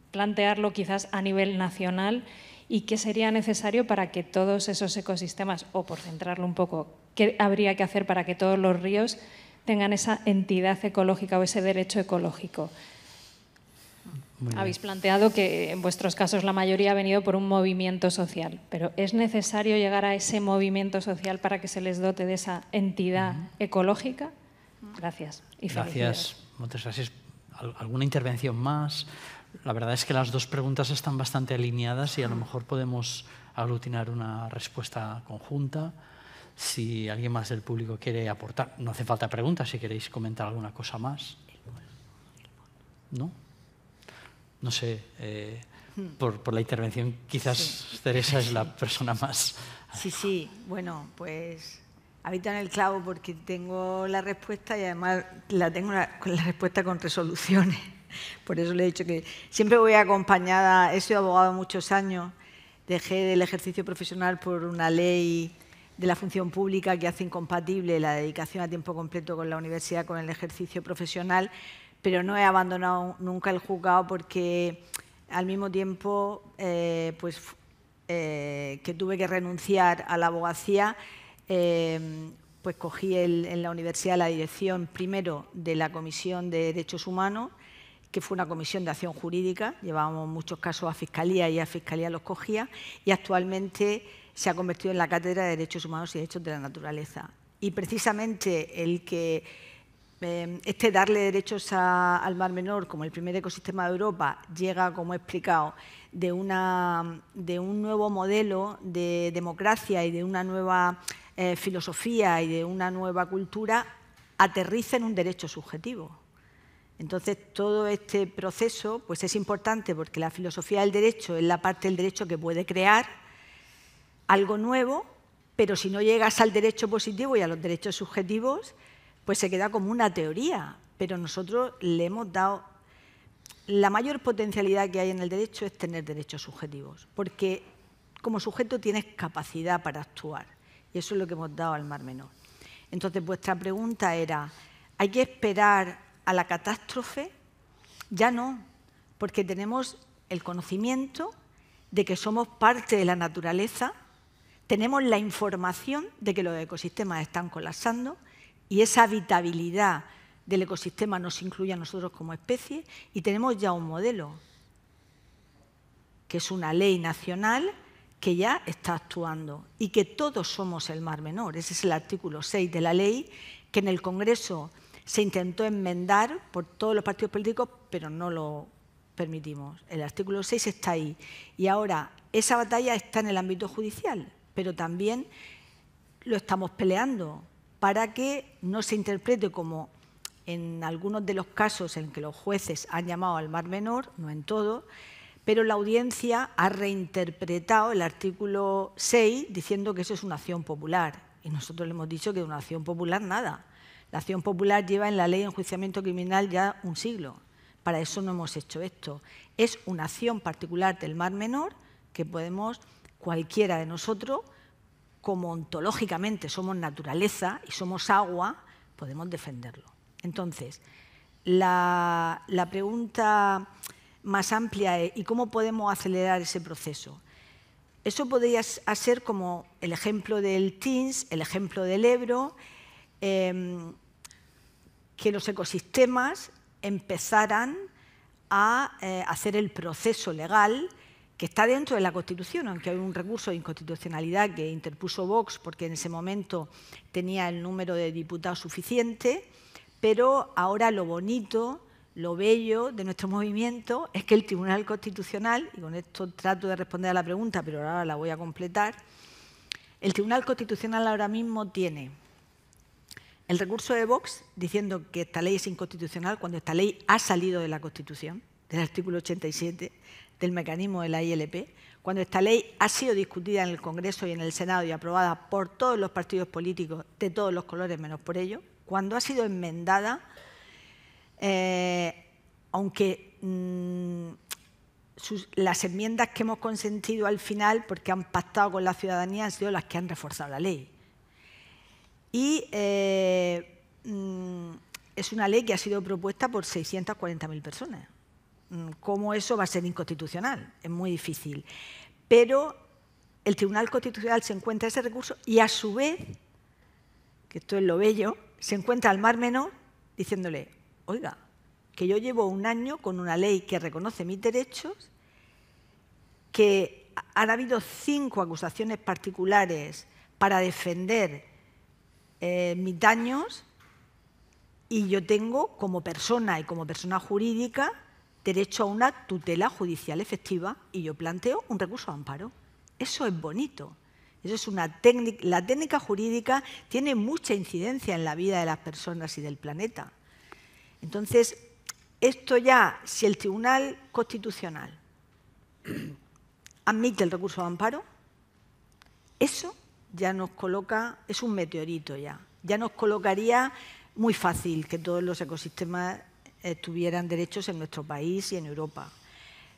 plantearlo quizás a nivel nacional y qué sería necesario para que todos esos ecosistemas, o por centrarlo un poco, qué habría que hacer para que todos los ríos tengan esa entidad ecológica o ese derecho ecológico. Habéis planteado que en vuestros casos la mayoría ha venido por un movimiento social, pero ¿es necesario llegar a ese movimiento social para que se les dote de esa entidad ecológica? Gracias. gracias. Muchas gracias. ¿Alguna intervención más? La verdad es que las dos preguntas están bastante alineadas y a lo mejor podemos aglutinar una respuesta conjunta. Si alguien más del público quiere aportar, no hace falta preguntas, si queréis comentar alguna cosa más. ¿No? No sé, eh, hmm. por, la intervención quizás Teresa es la persona más... Sí, sí, bueno, pues habita en el clavo porque tengo la respuesta y además la tengo la, la respuesta con resoluciones. Por eso le he dicho que siempre voy acompañada, he sido abogado muchos años, dejé el ejercicio profesional por una ley de la función pública que hace incompatible la dedicación a tiempo completo con la universidad con el ejercicio profesional, pero no he abandonado nunca el juzgado porque al mismo tiempo eh, pues, eh, que tuve que renunciar a la abogacía, eh, pues cogí en la universidad la dirección primero de la Comisión de Derechos Humanos que fue una comisión de acción jurídica, llevábamos muchos casos a Fiscalía y a Fiscalía los cogía, y actualmente se ha convertido en la Cátedra de Derechos Humanos y Derechos de la Naturaleza. Y precisamente el que eh, este darle derechos al Mar Menor como el primer ecosistema de Europa llega, como he explicado, de, un nuevo modelo de democracia y de una nueva eh, filosofía y de una nueva cultura, aterriza en un derecho subjetivo entonces, todo este proceso pues, es importante porque la filosofía del derecho es la parte del derecho que puede crear algo nuevo, pero si no llegas al derecho positivo y a los derechos subjetivos, pues se queda como una teoría. Pero nosotros le hemos dado... La mayor potencialidad que hay en el derecho es tener derechos subjetivos, porque como sujeto tienes capacidad para actuar. Y eso es lo que hemos dado al mar menor. Entonces, vuestra pregunta era, ¿hay que esperar a la catástrofe? Ya no, porque tenemos el conocimiento de que somos parte de la naturaleza, tenemos la información de que los ecosistemas están colapsando y esa habitabilidad del ecosistema nos incluye a nosotros como especie y tenemos ya un modelo, que es una ley nacional que ya está actuando y que todos somos el mar menor. Ese es el artículo 6 de la ley que en el Congreso se intentó enmendar por todos los partidos políticos, pero no lo permitimos. El artículo 6 está ahí. Y ahora, esa batalla está en el ámbito judicial, pero también lo estamos peleando para que no se interprete como en algunos de los casos en que los jueces han llamado al mar menor, no en todo, pero la audiencia ha reinterpretado el artículo 6 diciendo que eso es una acción popular. Y nosotros le hemos dicho que de una acción popular nada. La acción popular lleva en la ley de enjuiciamiento criminal ya un siglo. Para eso no hemos hecho esto. Es una acción particular del mar menor que podemos, cualquiera de nosotros, como ontológicamente somos naturaleza y somos agua, podemos defenderlo. Entonces, la, pregunta más amplia es, ¿y cómo podemos acelerar ese proceso? Eso podría ser como el ejemplo del TINS, el ejemplo del Ebro, Em, que los ecosistemas empezaran a eh, hacer el proceso legal que está dentro de la Constitución, aunque hay un recurso de inconstitucionalidad que interpuso Vox porque en ese momento tenía el número de diputados suficiente, pero ahora lo bonito, lo bello de nuestro movimiento es que el Tribunal Constitucional, y con esto trato de responder a la pregunta, pero ahora la voy a completar, el Tribunal Constitucional ahora mismo tiene el recurso de Vox diciendo que esta ley es inconstitucional cuando esta ley ha salido de la Constitución, del artículo 87 del mecanismo de la ILP, cuando esta ley ha sido discutida en el Congreso y en el Senado y aprobada por todos los partidos políticos de todos los colores menos por ello, cuando ha sido enmendada, eh, aunque mm, las enmiendas que hemos consentido al final, porque han pactado con la ciudadanía, han sido las que han reforzado la ley. Y eh, mm, es una ley que ha sido propuesta por 640.000 personas. Mm, ¿Cómo eso va a ser inconstitucional? Es muy difícil. Pero el Tribunal Constitucional se encuentra ese recurso y a su vez, que esto es lo bello, se encuentra al mar menor diciéndole, oiga, que yo llevo un año con una ley que reconoce mis derechos, que han habido cinco acusaciones particulares para defender eh, mis daños y yo tengo como persona y como persona jurídica derecho a una tutela judicial efectiva y yo planteo un recurso de amparo. Eso es bonito. Eso es una técnica, la técnica jurídica tiene mucha incidencia en la vida de las personas y del planeta. Entonces, esto ya, si el Tribunal Constitucional admite el recurso de amparo, eso ya nos coloca, es un meteorito ya, ya nos colocaría muy fácil que todos los ecosistemas tuvieran derechos en nuestro país y en Europa.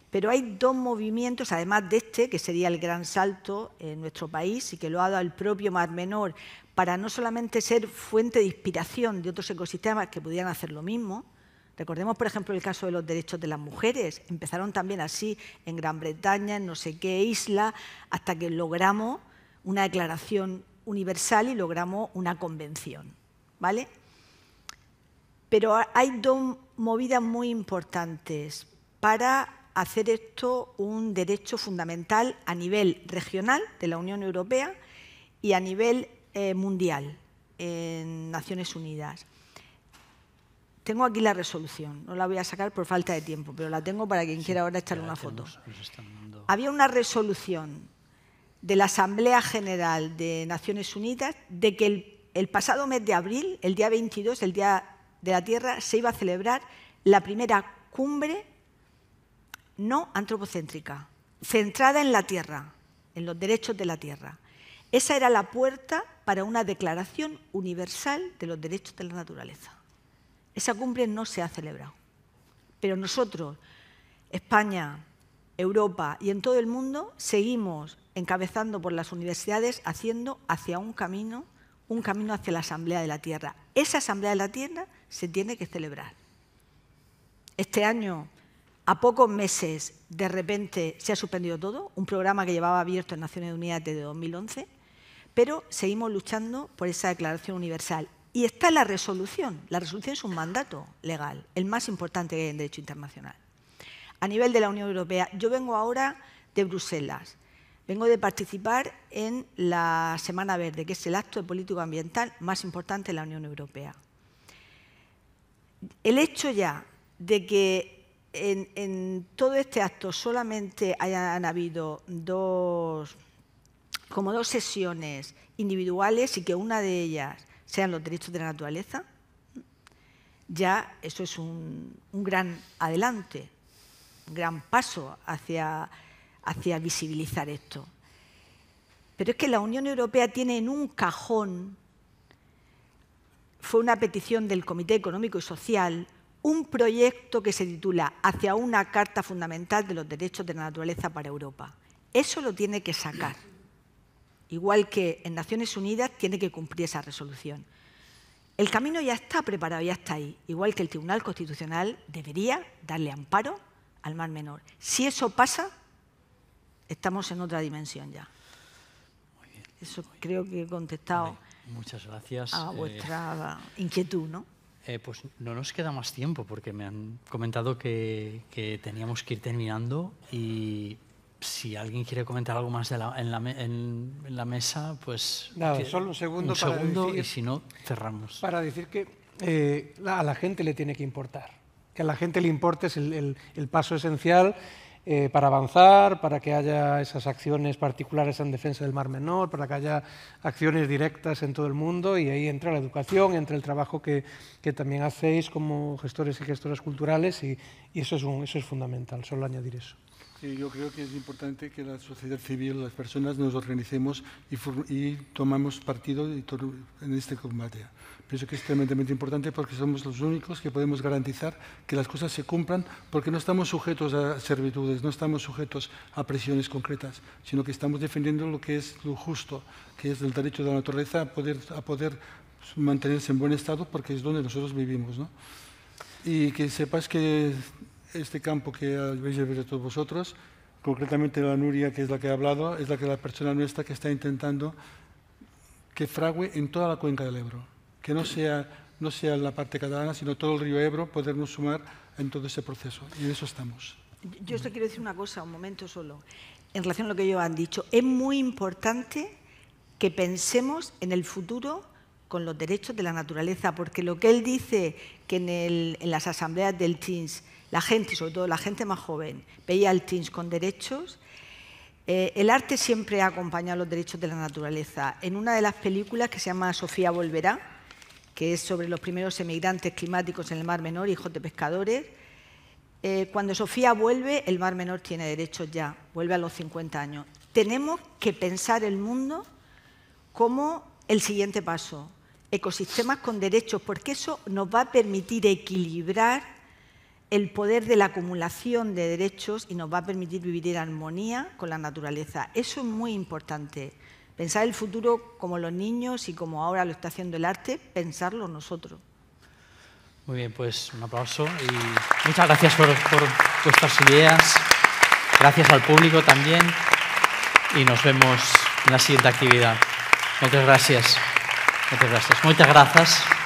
Pero hay dos movimientos, además de este, que sería el gran salto en nuestro país y que lo ha dado el propio Mar Menor, para no solamente ser fuente de inspiración de otros ecosistemas que pudieran hacer lo mismo. Recordemos, por ejemplo, el caso de los derechos de las mujeres. Empezaron también así en Gran Bretaña, en no sé qué isla, hasta que logramos una declaración universal y logramos una convención. ¿vale? Pero hay dos movidas muy importantes para hacer esto un derecho fundamental a nivel regional de la Unión Europea y a nivel eh, mundial en Naciones Unidas. Tengo aquí la resolución, no la voy a sacar por falta de tiempo, pero la tengo para quien quiera ahora echarle una foto. Había una resolución de la Asamblea General de Naciones Unidas de que el, pasado mes de abril, el día 22, el Día de la Tierra, se iba a celebrar la primera cumbre no antropocéntrica, centrada en la Tierra, en los derechos de la Tierra. Esa era la puerta para una declaración universal de los derechos de la naturaleza. Esa cumbre no se ha celebrado. Pero nosotros, España, Europa y en todo el mundo seguimos encabezando por las universidades haciendo hacia un camino, un camino hacia la Asamblea de la Tierra. Esa Asamblea de la Tierra se tiene que celebrar. Este año, a pocos meses, de repente se ha suspendido todo, un programa que llevaba abierto en Naciones Unidas desde 2011, pero seguimos luchando por esa declaración universal. Y está la resolución. La resolución es un mandato legal, el más importante que hay en derecho internacional a nivel de la Unión Europea. Yo vengo ahora de Bruselas. Vengo de participar en la Semana Verde, que es el acto de político ambiental más importante de la Unión Europea. El hecho ya de que en, todo este acto solamente hayan habido dos, como dos sesiones individuales y que una de ellas sean los derechos de la naturaleza, ya eso es un gran adelante gran paso hacia, visibilizar esto. Pero es que la Unión Europea tiene en un cajón, fue una petición del Comité Económico y Social, un proyecto que se titula Hacia una Carta Fundamental de los Derechos de la Naturaleza para Europa. Eso lo tiene que sacar, igual que en Naciones Unidas tiene que cumplir esa resolución. El camino ya está preparado, ya está ahí, igual que el Tribunal Constitucional debería darle amparo al mar menor. Si eso pasa, estamos en otra dimensión ya. eso creo que he contestado Muchas gracias. a eh, vuestra inquietud, ¿no? Eh, pues no nos queda más tiempo porque me han comentado que, teníamos que ir terminando y si alguien quiere comentar algo más en, la, mesa, pues... Nada, solo un segundo. Un segundo y si no, cerramos. Para decir que eh, a la gente le tiene que importar que a la gente le importe es el, paso esencial eh, para avanzar, para que haya esas acciones particulares en defensa del Mar Menor, para que haya acciones directas en todo el mundo y ahí entra la educación, entra el trabajo que, también hacéis como gestores y gestoras culturales y, eso, es un, eso es fundamental, solo añadir eso yo creo que es importante que la sociedad civil, las personas, nos organicemos y, tomamos partido en este combate. Pienso que es tremendamente importante porque somos los únicos que podemos garantizar que las cosas se cumplan porque no estamos sujetos a servitudes, no estamos sujetos a presiones concretas, sino que estamos defendiendo lo que es lo justo, que es el derecho de la naturaleza a poder, a poder mantenerse en buen estado porque es donde nosotros vivimos. ¿no? Y que sepas que este campo que habéis visto todos vosotros, concretamente la Nuria, que es la que ha hablado, es la que la persona nuestra que está intentando que frague en toda la cuenca del Ebro, que no sea, no sea la parte catalana, sino todo el río Ebro, podernos sumar en todo ese proceso. Y en eso estamos. Yo esto quiero decir una cosa, un momento solo, en relación a lo que ellos han dicho. Es muy importante que pensemos en el futuro con los derechos de la naturaleza, porque lo que él dice que en, en las asambleas del TINS la gente, sobre todo la gente más joven, veía el teens con derechos, eh, el arte siempre ha acompañado los derechos de la naturaleza. En una de las películas que se llama Sofía Volverá, que es sobre los primeros emigrantes climáticos en el Mar Menor, hijos de pescadores, eh, cuando Sofía vuelve, el Mar Menor tiene derechos ya, vuelve a los 50 años. Tenemos que pensar el mundo como el siguiente paso, ecosistemas con derechos, porque eso nos va a permitir equilibrar el poder de la acumulación de derechos y nos va a permitir vivir en armonía con la naturaleza. Eso es muy importante. Pensar el futuro como los niños y como ahora lo está haciendo el arte, pensarlo nosotros. Muy bien, pues un aplauso y muchas gracias por, por vuestras ideas. Gracias al público también y nos vemos en la siguiente actividad. Muchas gracias. Muchas gracias. Muchas gracias.